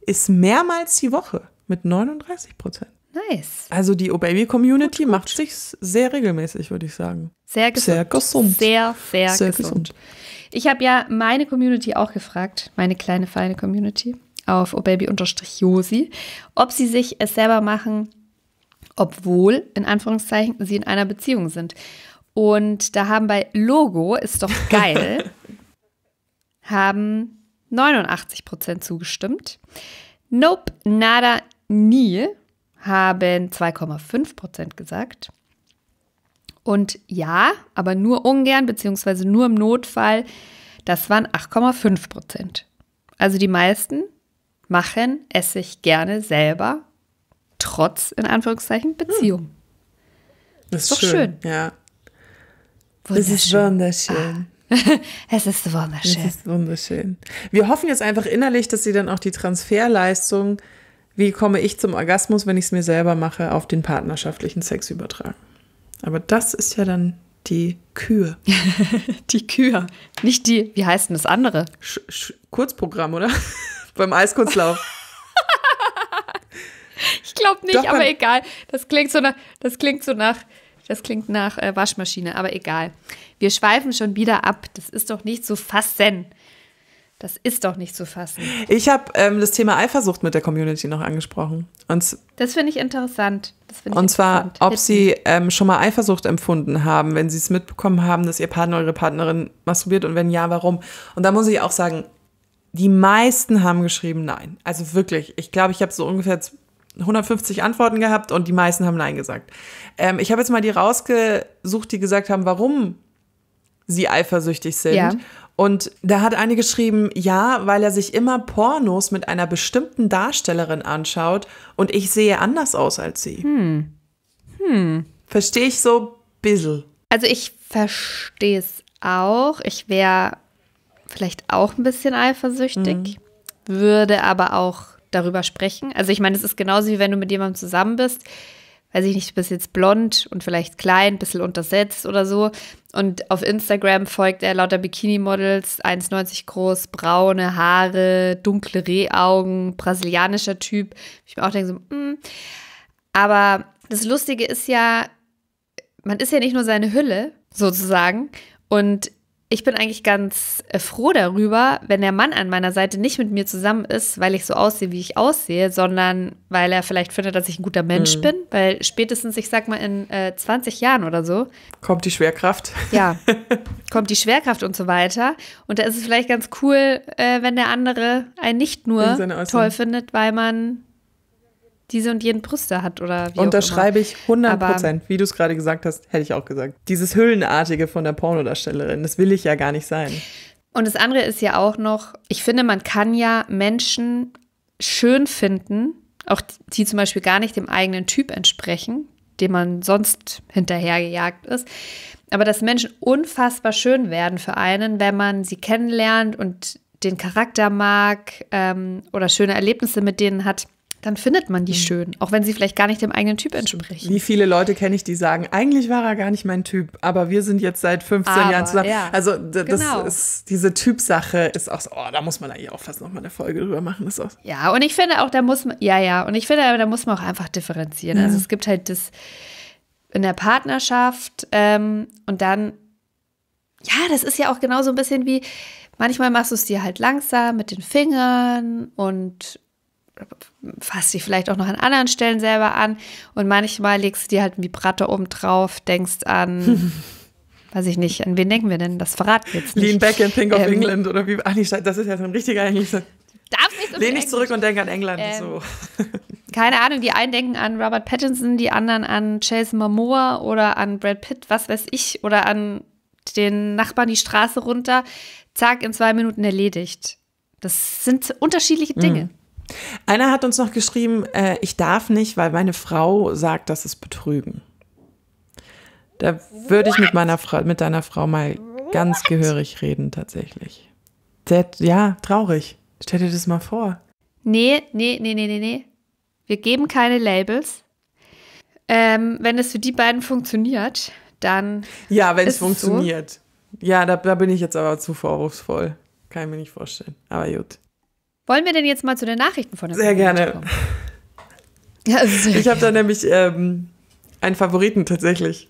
ist mehrmals die Woche mit 39 Prozent. Nice. Also die O-Baby-Community macht sich sehr regelmäßig, würde ich sagen. Sehr gesund. Sehr gesund. Sehr, sehr, sehr gesund. gesund. Ich habe ja meine Community auch gefragt, meine kleine, feine Community auf obaby-josi, ob sie sich es selber machen obwohl, in Anführungszeichen, sie in einer Beziehung sind. Und da haben bei Logo, ist doch geil, haben 89 Prozent zugestimmt. Nope, nada, nie haben 2,5 Prozent gesagt. Und ja, aber nur ungern, beziehungsweise nur im Notfall, das waren 8,5 Prozent. Also die meisten machen es sich gerne selber trotz, in Anführungszeichen, Beziehung. Hm. Das ist, doch schön. schön. Ja. Es ist wunderschön. Ah. es ist wunderschön. Es ist wunderschön. Wir hoffen jetzt einfach innerlich, dass sie dann auch die Transferleistung, wie komme ich zum Orgasmus, wenn ich es mir selber mache, auf den partnerschaftlichen Sex übertragen. Aber das ist ja dann die Kühe. die Kühe. Nicht die, wie heißt denn das andere? Sch Sch Kurzprogramm, oder? Beim Eiskunstlauf. Ich glaube nicht, Doch, aber egal. Das klingt so nach, das klingt so nach, das klingt nach äh, Waschmaschine, aber egal. Wir schweifen schon wieder ab. Das ist doch nicht zu fassen. Das ist doch nicht zu fassen. Ich habe ähm, das Thema Eifersucht mit der Community noch angesprochen. Und das finde ich interessant. Find ich und zwar, ob sie ähm, schon mal Eifersucht empfunden haben, wenn sie es mitbekommen haben, dass ihr Partner oder ihre Partnerin masturbiert und wenn ja, warum. Und da muss ich auch sagen, die meisten haben geschrieben nein. Also wirklich, ich glaube, ich habe so ungefähr 150 Antworten gehabt und die meisten haben Nein gesagt. Ähm, ich habe jetzt mal die rausgesucht, die gesagt haben, warum sie eifersüchtig sind. Ja. Und da hat eine geschrieben, ja, weil er sich immer Pornos mit einer bestimmten Darstellerin anschaut und ich sehe anders aus als sie. Hm. Hm. Verstehe ich so bissel. Also ich verstehe es auch. Ich wäre vielleicht auch ein bisschen eifersüchtig, mhm. würde aber auch darüber sprechen. Also ich meine, es ist genauso wie wenn du mit jemandem zusammen bist. Weiß ich nicht, du bist jetzt blond und vielleicht klein, ein bisschen untersetzt oder so. Und auf Instagram folgt er lauter Bikini-Models, 1,90 groß, braune Haare, dunkle Rehaugen, brasilianischer Typ. Ich mir auch denke so, mm. Aber das Lustige ist ja, man ist ja nicht nur seine Hülle sozusagen. Und ich bin eigentlich ganz äh, froh darüber, wenn der Mann an meiner Seite nicht mit mir zusammen ist, weil ich so aussehe, wie ich aussehe, sondern weil er vielleicht findet, dass ich ein guter Mensch mhm. bin, weil spätestens, ich sag mal, in äh, 20 Jahren oder so. Kommt die Schwerkraft. Ja, kommt die Schwerkraft und so weiter. Und da ist es vielleicht ganz cool, äh, wenn der andere einen nicht nur toll findet, weil man diese und jeden Brüste hat oder wie Unterschreibe ich 100 Prozent, wie du es gerade gesagt hast, hätte ich auch gesagt. Dieses Hüllenartige von der Pornodarstellerin, das will ich ja gar nicht sein. Und das andere ist ja auch noch, ich finde, man kann ja Menschen schön finden, auch die zum Beispiel gar nicht dem eigenen Typ entsprechen, dem man sonst hinterhergejagt ist. Aber dass Menschen unfassbar schön werden für einen, wenn man sie kennenlernt und den Charakter mag ähm, oder schöne Erlebnisse mit denen hat dann findet man die mhm. schön, auch wenn sie vielleicht gar nicht dem eigenen Typ entspricht. Wie viele Leute kenne ich, die sagen, eigentlich war er gar nicht mein Typ, aber wir sind jetzt seit 15 aber, Jahren zusammen. Ja, also das genau. ist, diese Typsache ist auch so, oh, da muss man eigentlich auch fast nochmal eine Folge drüber machen. Das auch ja, und ich finde auch, da muss man, ja, ja, und ich finde, da muss man auch einfach differenzieren. Also, ja. Also es gibt halt das in der Partnerschaft ähm, und dann, ja, das ist ja auch genauso ein bisschen wie, manchmal machst du es dir halt langsam mit den Fingern und fasst sie vielleicht auch noch an anderen Stellen selber an. Und manchmal legst du dir halt einen Vibrator oben drauf, denkst an, weiß ich nicht, an wen denken wir denn? Das verraten wir jetzt nicht. Lean back and think ähm, of England oder wie, ach das ist ja so ein richtiger englischer. Darf nicht so Lehn dich zurück und denk an England. Ähm, so. Keine Ahnung, die einen denken an Robert Pattinson, die anderen an Chase Momoa oder an Brad Pitt, was weiß ich, oder an den Nachbarn die Straße runter. Zack, in zwei Minuten erledigt. Das sind unterschiedliche Dinge. Mhm. Einer hat uns noch geschrieben, äh, ich darf nicht, weil meine Frau sagt, das ist Betrügen. Da würde ich mit meiner Frau, mit deiner Frau mal ganz gehörig reden, tatsächlich. ja, traurig. Stell dir das mal vor. Nee, nee, nee, nee, nee, nee. Wir geben keine Labels. Ähm, wenn es für die beiden funktioniert, dann. Ja, wenn es funktioniert. So. Ja, da, da bin ich jetzt aber zu vorwurfsvoll. Kann ich mir nicht vorstellen. Aber gut. Wollen wir denn jetzt mal zu den Nachrichten von der Sehr gerne. Ja, sehr ich habe da nämlich ähm, einen Favoriten tatsächlich.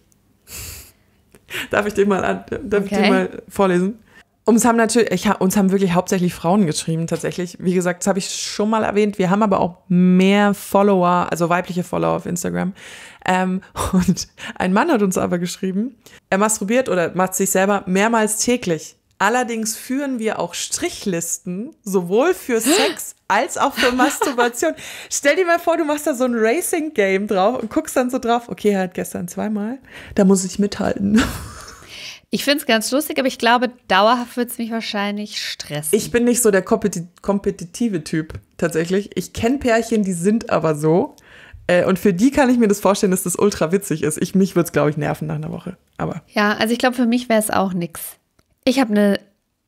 Darf ich den mal, an, darf okay. ich den mal vorlesen? Uns haben natürlich, ich, uns haben wirklich hauptsächlich Frauen geschrieben, tatsächlich. Wie gesagt, das habe ich schon mal erwähnt. Wir haben aber auch mehr Follower, also weibliche Follower auf Instagram. Ähm, und ein Mann hat uns aber geschrieben, er masturbiert oder macht sich selber mehrmals täglich. Allerdings führen wir auch Strichlisten, sowohl für Sex als auch für Masturbation. Stell dir mal vor, du machst da so ein Racing-Game drauf und guckst dann so drauf, okay, er hat gestern zweimal, da muss ich mithalten. Ich finde es ganz lustig, aber ich glaube, dauerhaft wird es mich wahrscheinlich stressen. Ich bin nicht so der kompeti kompetitive Typ tatsächlich. Ich kenne Pärchen, die sind aber so. Äh, und für die kann ich mir das vorstellen, dass das ultra witzig ist. Ich, mich würde es, glaube ich, nerven nach einer Woche. Aber. Ja, also ich glaube, für mich wäre es auch nichts. Ich habe eine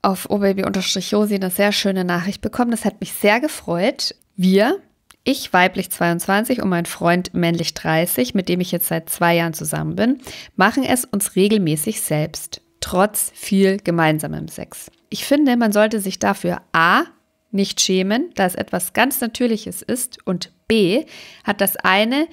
auf obaby-josi eine sehr schöne Nachricht bekommen. Das hat mich sehr gefreut. Wir, ich weiblich 22 und mein Freund männlich 30, mit dem ich jetzt seit zwei Jahren zusammen bin, machen es uns regelmäßig selbst, trotz viel gemeinsamem Sex. Ich finde, man sollte sich dafür a. nicht schämen, da es etwas ganz Natürliches ist und b. hat das eine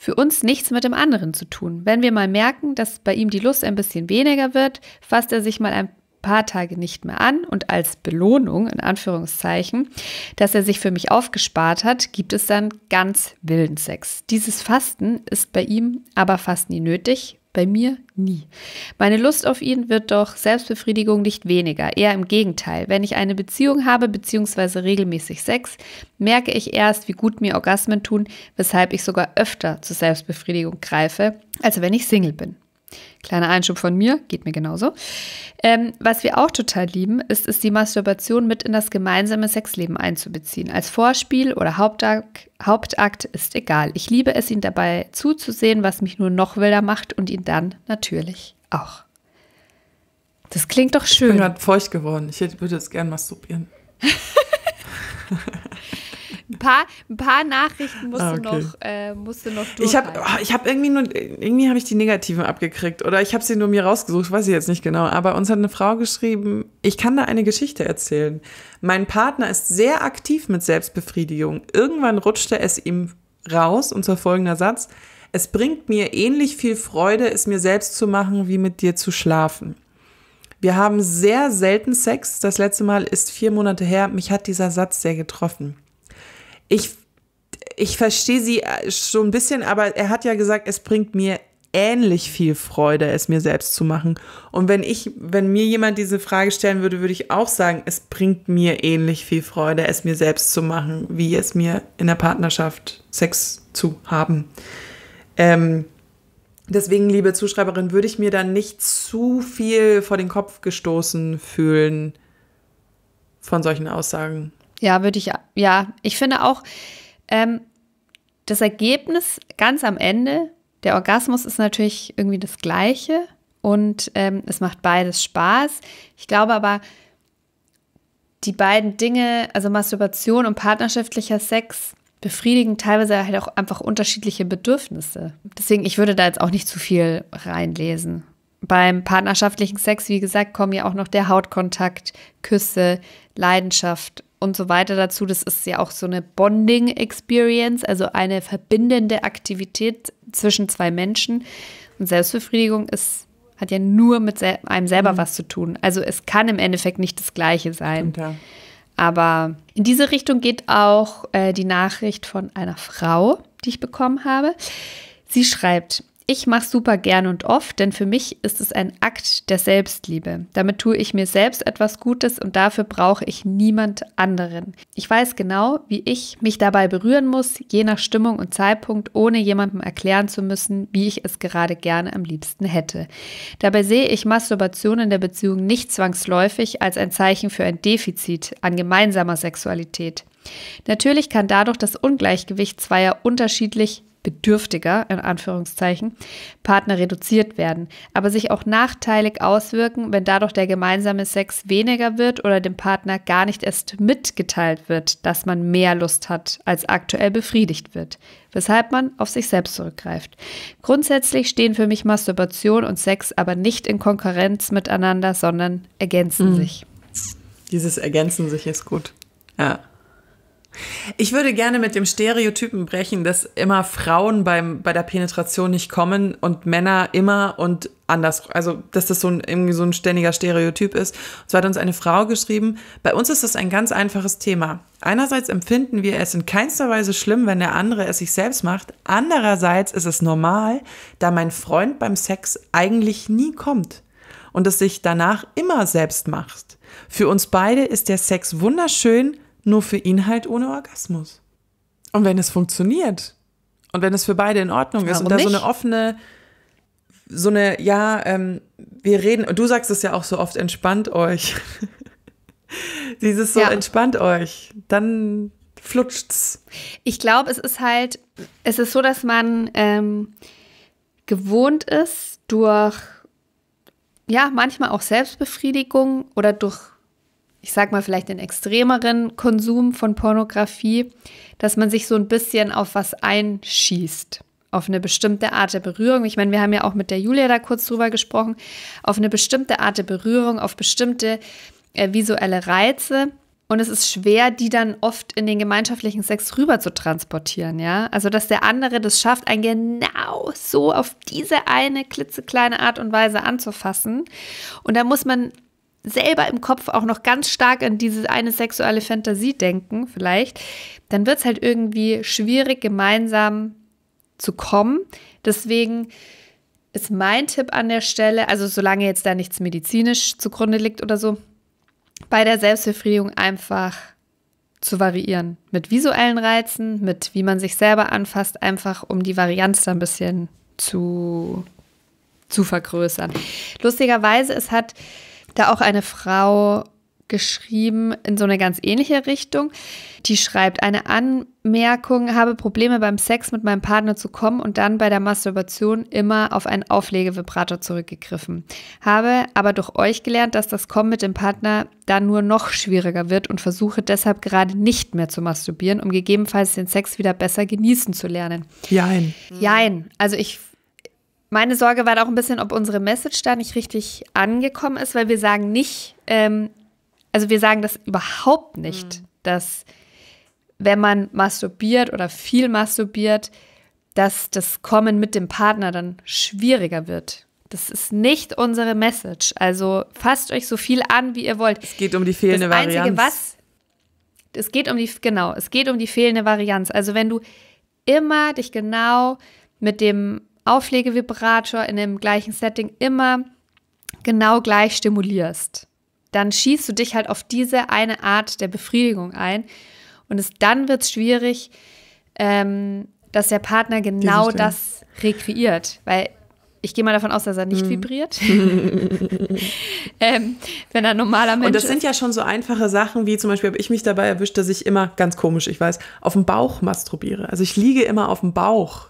für uns nichts mit dem anderen zu tun. Wenn wir mal merken, dass bei ihm die Lust ein bisschen weniger wird, fasst er sich mal ein paar Tage nicht mehr an und als Belohnung, in Anführungszeichen, dass er sich für mich aufgespart hat, gibt es dann ganz wilden Sex. Dieses Fasten ist bei ihm aber fast nie nötig, bei mir nie. Meine Lust auf ihn wird doch Selbstbefriedigung nicht weniger, eher im Gegenteil. Wenn ich eine Beziehung habe bzw. regelmäßig Sex, merke ich erst, wie gut mir Orgasmen tun, weshalb ich sogar öfter zur Selbstbefriedigung greife, als wenn ich Single bin. Kleiner Einschub von mir, geht mir genauso. Ähm, was wir auch total lieben, ist es, die Masturbation mit in das gemeinsame Sexleben einzubeziehen. Als Vorspiel oder Hauptakt, Hauptakt ist egal. Ich liebe es, ihn dabei zuzusehen, was mich nur noch wilder macht und ihn dann natürlich auch. Das klingt doch schön. Ich bin gerade feucht geworden. Ich würde jetzt gern masturbieren. ein, paar, ein paar Nachrichten musst, ah, okay. du noch, äh, musst du noch durch. Ich habe oh, hab irgendwie nur, irgendwie habe ich die Negativen abgekriegt oder ich habe sie nur mir rausgesucht, weiß ich jetzt nicht genau. Aber uns hat eine Frau geschrieben, ich kann da eine Geschichte erzählen. Mein Partner ist sehr aktiv mit Selbstbefriedigung. Irgendwann rutschte es ihm raus, und zwar folgender Satz. Es bringt mir ähnlich viel Freude, es mir selbst zu machen, wie mit dir zu schlafen. Wir haben sehr selten Sex. Das letzte Mal ist vier Monate her. Mich hat dieser Satz sehr getroffen ich, ich verstehe sie äh, so ein bisschen, aber er hat ja gesagt, es bringt mir ähnlich viel Freude, es mir selbst zu machen. Und wenn ich, wenn mir jemand diese Frage stellen würde, würde ich auch sagen, es bringt mir ähnlich viel Freude, es mir selbst zu machen, wie es mir in der Partnerschaft Sex zu haben. Ähm, deswegen, liebe Zuschreiberin, würde ich mir dann nicht zu viel vor den Kopf gestoßen fühlen von solchen Aussagen. Ja, würde ich, ja, ich finde auch, ähm, das Ergebnis ganz am Ende, der Orgasmus ist natürlich irgendwie das gleiche und ähm, es macht beides Spaß. Ich glaube aber, die beiden Dinge, also Masturbation und partnerschaftlicher Sex, befriedigen teilweise halt auch einfach unterschiedliche Bedürfnisse. Deswegen, ich würde da jetzt auch nicht zu viel reinlesen. Beim partnerschaftlichen Sex, wie gesagt, kommen ja auch noch der Hautkontakt, Küsse, Leidenschaft und so weiter dazu. Das ist ja auch so eine Bonding Experience, also eine verbindende Aktivität zwischen zwei Menschen. Und Selbstbefriedigung ist, hat ja nur mit sel einem selber mhm. was zu tun. Also es kann im Endeffekt nicht das Gleiche sein. Ja. Aber in diese Richtung geht auch äh, die Nachricht von einer Frau, die ich bekommen habe. Sie schreibt, ich mache super gern und oft, denn für mich ist es ein Akt der Selbstliebe. Damit tue ich mir selbst etwas Gutes und dafür brauche ich niemand anderen. Ich weiß genau, wie ich mich dabei berühren muss, je nach Stimmung und Zeitpunkt, ohne jemandem erklären zu müssen, wie ich es gerade gerne am liebsten hätte. Dabei sehe ich Masturbation in der Beziehung nicht zwangsläufig als ein Zeichen für ein Defizit an gemeinsamer Sexualität. Natürlich kann dadurch das Ungleichgewicht zweier unterschiedlich bedürftiger, in Anführungszeichen, Partner reduziert werden, aber sich auch nachteilig auswirken, wenn dadurch der gemeinsame Sex weniger wird oder dem Partner gar nicht erst mitgeteilt wird, dass man mehr Lust hat, als aktuell befriedigt wird, weshalb man auf sich selbst zurückgreift. Grundsätzlich stehen für mich Masturbation und Sex aber nicht in Konkurrenz miteinander, sondern ergänzen mhm. sich. Dieses Ergänzen sich ist gut. Ja. Ich würde gerne mit dem Stereotypen brechen, dass immer Frauen beim, bei der Penetration nicht kommen und Männer immer und anders. Also, dass das so ein, irgendwie so ein ständiger Stereotyp ist. Und zwar hat uns eine Frau geschrieben, bei uns ist das ein ganz einfaches Thema. Einerseits empfinden wir es in keinster Weise schlimm, wenn der andere es sich selbst macht. Andererseits ist es normal, da mein Freund beim Sex eigentlich nie kommt und es sich danach immer selbst macht. Für uns beide ist der Sex wunderschön, nur für ihn halt ohne Orgasmus. Und wenn es funktioniert und wenn es für beide in Ordnung ist Warum und da nicht? so eine offene, so eine, ja, ähm, wir reden, und du sagst es ja auch so oft, entspannt euch. Dieses so, ja. entspannt euch, dann flutscht's. Ich glaube, es ist halt, es ist so, dass man ähm, gewohnt ist durch, ja, manchmal auch Selbstbefriedigung oder durch ich sag mal vielleicht den extremeren Konsum von Pornografie, dass man sich so ein bisschen auf was einschießt. Auf eine bestimmte Art der Berührung. Ich meine, wir haben ja auch mit der Julia da kurz drüber gesprochen. Auf eine bestimmte Art der Berührung, auf bestimmte äh, visuelle Reize. Und es ist schwer, die dann oft in den gemeinschaftlichen Sex rüber zu transportieren, ja. Also, dass der andere das schafft, einen genau so auf diese eine klitzekleine Art und Weise anzufassen. Und da muss man selber im Kopf auch noch ganz stark an diese eine sexuelle Fantasie denken, vielleicht, dann wird es halt irgendwie schwierig, gemeinsam zu kommen. Deswegen ist mein Tipp an der Stelle, also solange jetzt da nichts medizinisch zugrunde liegt oder so, bei der Selbstbefriedigung einfach zu variieren. Mit visuellen Reizen, mit wie man sich selber anfasst, einfach um die Varianz da ein bisschen zu, zu vergrößern. Lustigerweise, es hat da auch eine Frau geschrieben in so eine ganz ähnliche Richtung. Die schreibt, eine Anmerkung, habe Probleme beim Sex mit meinem Partner zu kommen und dann bei der Masturbation immer auf einen Auflegevibrator zurückgegriffen. Habe aber durch euch gelernt, dass das Kommen mit dem Partner dann nur noch schwieriger wird und versuche deshalb gerade nicht mehr zu masturbieren, um gegebenenfalls den Sex wieder besser genießen zu lernen. Jein. Jein. Also ich meine Sorge war da auch ein bisschen, ob unsere Message da nicht richtig angekommen ist, weil wir sagen nicht, ähm, also wir sagen das überhaupt nicht, mhm. dass wenn man masturbiert oder viel masturbiert, dass das Kommen mit dem Partner dann schwieriger wird. Das ist nicht unsere Message. Also fasst euch so viel an, wie ihr wollt. Es geht um die fehlende das Einzige, Varianz. Was, es geht um die, genau, es geht um die fehlende Varianz. Also wenn du immer dich genau mit dem Auflegevibrator in dem gleichen Setting immer genau gleich stimulierst, dann schießt du dich halt auf diese eine Art der Befriedigung ein und es, dann wird es schwierig, ähm, dass der Partner genau das rekreiert, weil ich gehe mal davon aus, dass er nicht mm. vibriert. ähm, wenn er normaler Mensch ist. Und das ist. sind ja schon so einfache Sachen, wie zum Beispiel habe ich mich dabei erwischt, dass ich immer, ganz komisch, ich weiß, auf dem Bauch masturbiere. Also ich liege immer auf dem Bauch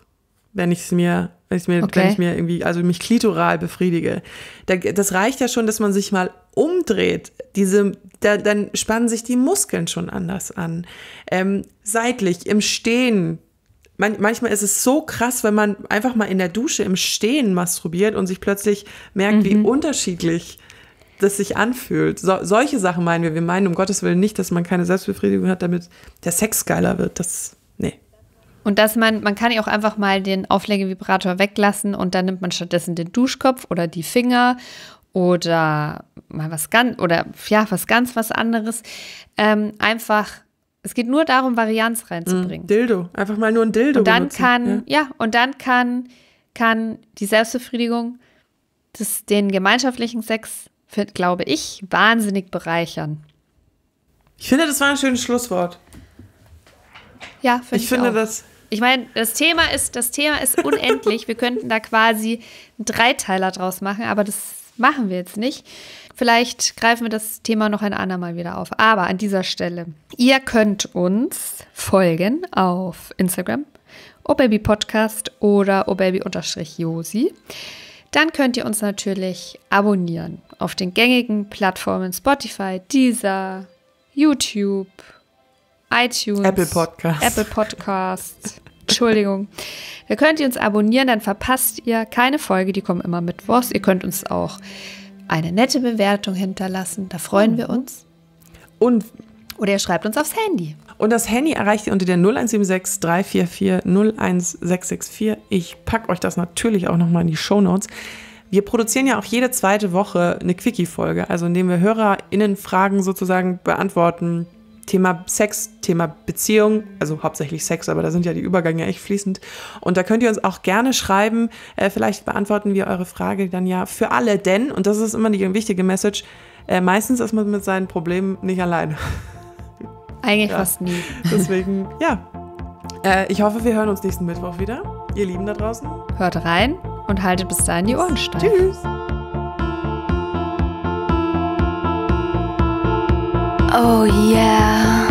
wenn ich es mir, wenn ich mir, okay. wenn ich mir irgendwie, also mich klitoral befriedige. Da, das reicht ja schon, dass man sich mal umdreht. Diese, da, dann spannen sich die Muskeln schon anders an. Ähm, seitlich, im Stehen. Man, manchmal ist es so krass, wenn man einfach mal in der Dusche im Stehen masturbiert und sich plötzlich merkt, mhm. wie unterschiedlich das sich anfühlt. So, solche Sachen meinen wir. Wir meinen um Gottes Willen nicht, dass man keine Selbstbefriedigung hat, damit der Sex geiler wird. Das und dass man, man kann ja auch einfach mal den Auflegevibrator weglassen und dann nimmt man stattdessen den Duschkopf oder die Finger oder mal was ganz, oder ja, was ganz was anderes. Ähm, einfach, es geht nur darum, Varianz reinzubringen. Mm, Dildo, einfach mal nur ein Dildo. Und dann benutzen. kann, ja. ja, und dann kann, kann die Selbstbefriedigung das, den gemeinschaftlichen Sex, glaube ich, wahnsinnig bereichern. Ich finde, das war ein schönes Schlusswort. Ja, finde ich. Ich finde auch. das. Ich meine, das Thema ist, das Thema ist unendlich. wir könnten da quasi einen Dreiteiler draus machen, aber das machen wir jetzt nicht. Vielleicht greifen wir das Thema noch ein andermal wieder auf. Aber an dieser Stelle, ihr könnt uns folgen auf Instagram, obabypodcast oder obaby-josi. Dann könnt ihr uns natürlich abonnieren auf den gängigen Plattformen Spotify, Deezer, YouTube iTunes. Apple Podcasts. Apple Podcasts. Entschuldigung. Da könnt ihr uns abonnieren, dann verpasst ihr keine Folge, die kommen immer mit mittwochs. Ihr könnt uns auch eine nette Bewertung hinterlassen, da freuen mhm. wir uns. Und oder ihr schreibt uns aufs Handy. Und das Handy erreicht ihr unter der 0176 344 01664. Ich packe euch das natürlich auch nochmal in die Show Notes. Wir produzieren ja auch jede zweite Woche eine Quickie-Folge, also indem wir HörerInnen-Fragen sozusagen beantworten, Thema Sex, Thema Beziehung, also hauptsächlich Sex, aber da sind ja die Übergänge echt fließend. Und da könnt ihr uns auch gerne schreiben. Äh, vielleicht beantworten wir eure Frage dann ja für alle, denn, und das ist immer die wichtige Message, äh, meistens ist man mit seinen Problemen nicht alleine. Eigentlich ja. fast nie. Deswegen, ja. Äh, ich hoffe, wir hören uns nächsten Mittwoch wieder. Ihr Lieben da draußen. Hört rein und haltet bis dahin die Ohren steif. Tschüss. Oh yeah.